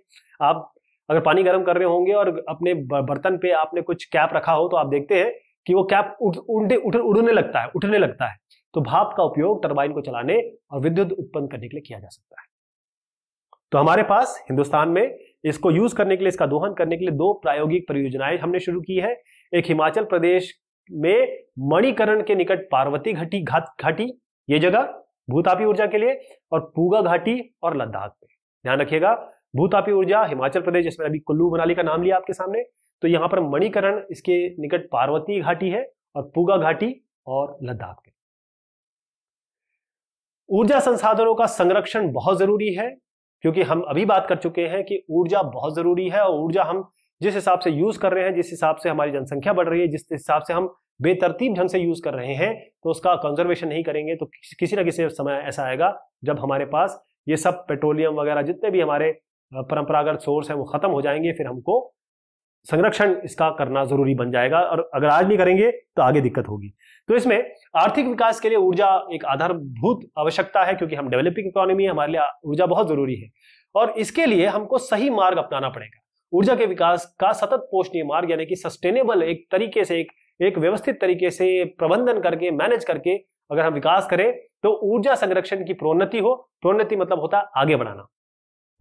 आप अगर पानी गर्म कर रहे होंगे और अपने बर्तन पे आपने कुछ कैप रखा हो तो आप देखते हैं कि वो कैप उड़ने उठ, उड़ने लगता है उठने लगता है तो भाप का उपयोग टर्बाइन को चलाने और विद्युत उत्पन्न करने के लिए किया जा सकता है तो हमारे पास हिंदुस्तान में इसको यूज करने के लिए इसका दोहन करने के लिए दो प्रायोगिक परियोजनाएं हमने शुरू की है एक हिमाचल प्रदेश में मणिकरण के निकट पार्वती घाटी घाट घाटी ये जगह भूतापी ऊर्जा के लिए और पूगा घाटी और लद्दाख में ध्यान रखिएगा भूतापी ऊर्जा हिमाचल प्रदेश जिसमें अभी कुल्लू मनाली का नाम लिया आपके सामने तो यहाँ पर मणिकरण इसके निकट पार्वती घाटी है और पूगा घाटी और लद्दाख के ऊर्जा संसाधनों का संरक्षण बहुत जरूरी है क्योंकि हम अभी बात कर चुके हैं कि ऊर्जा बहुत जरूरी है और ऊर्जा हम जिस हिसाब से यूज कर रहे हैं जिस हिसाब से हमारी जनसंख्या बढ़ रही है जिस हिसाब से हम बेतरतीब ढंग से यूज कर रहे हैं तो उसका कंजर्वेशन नहीं करेंगे तो किसी ना किसी समय ऐसा आएगा जब हमारे पास ये सब पेट्रोलियम वगैरह जितने भी हमारे परंपरागत सोर्स हैं वो खत्म हो जाएंगे फिर हमको संरक्षण इसका करना जरूरी बन जाएगा और अगर आज नहीं करेंगे तो आगे दिक्कत होगी तो इसमें आर्थिक विकास के लिए ऊर्जा एक आधारभूत आवश्यकता है क्योंकि हम डेवलपिंग इकोनॉमी है हमारे लिए ऊर्जा बहुत जरूरी है और इसके लिए हमको सही मार्ग अपनाना पड़ेगा ऊर्जा के विकास का सतत पोषणीय मार्ग यानी कि सस्टेनेबल एक तरीके से एक एक व्यवस्थित तरीके से प्रबंधन करके मैनेज करके अगर हम विकास करें तो ऊर्जा संरक्षण की प्रोन्नति हो प्रोन्नति मतलब होता है आगे बढ़ाना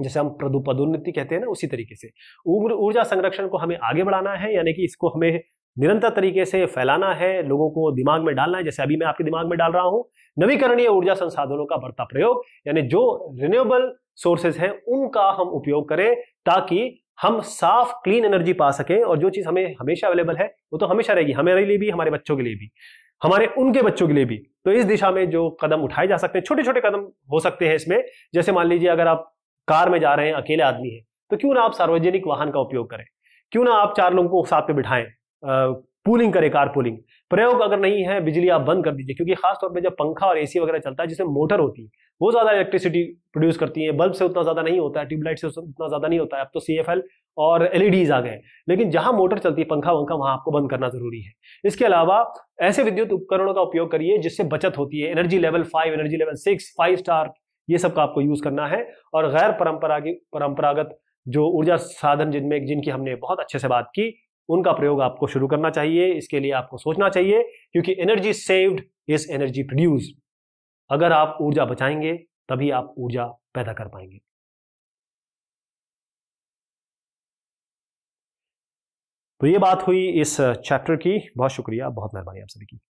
जैसे हम पदोन्नति कहते हैं ना उसी तरीके से ऊर्जा संरक्षण को हमें आगे बढ़ाना है यानी कि इसको हमें निरंतर तरीके से फैलाना है लोगों को दिमाग में डालना है जैसे अभी मैं आपके दिमाग में डाल रहा हूं नवीकरणीय ऊर्जा संसाधनों का बढ़ता प्रयोग यानी जो रिन्यूएबल सोर्सेज हैं उनका हम उपयोग करें ताकि हम साफ क्लीन एनर्जी पा सकें और जो चीज़ हमें हमेशा अवेलेबल है वो तो हमेशा रहेगी हमारे लिए भी हमारे बच्चों के लिए भी हमारे उनके बच्चों के लिए भी तो इस दिशा में जो कदम उठाए जा सकते हैं छोटे छोटे कदम हो सकते हैं इसमें जैसे मान लीजिए अगर आप कार में जा रहे हैं अकेले आदमी है तो क्यों ना आप सार्वजनिक वाहन का उपयोग करें क्यों ना आप चार लोगों को साथ में बिठाएं पूलिंग करें कार पूलिंग प्रयोग अगर नहीं है बिजली आप बंद कर दीजिए क्योंकि खासतौर पर जब पंखा और एसी वगैरह चलता है जिसमें मोटर होती है वो ज़्यादा इलेक्ट्रिसिटी प्रोड्यूस करती है बल्ब से उतना ज़्यादा नहीं होता है ट्यूबलाइट से उतना ज़्यादा नहीं होता है अब तो सी और एलईडीज e आ गए लेकिन जहां मोटर चलती है पंखा वंखा वहां आपको बंद करना जरूरी है इसके अलावा ऐसे विद्युत उपकरणों का उपयोग करिए जिससे बचत होती है energy level five energy level six five star ये सब का आपको यूज करना है और गैर परंपरागत परंपरागत जो ऊर्जा साधन जिनमें जिनकी हमने बहुत अच्छे से बात की उनका प्रयोग आपको शुरू करना चाहिए इसके लिए आपको सोचना चाहिए क्योंकि energy saved is energy produced अगर आप ऊर्जा बचाएंगे तभी आप ऊर्जा पैदा कर पाएंगे तो ये बात हुई इस चैप्टर की बहुत शुक्रिया बहुत मेहरबानी आप सभी की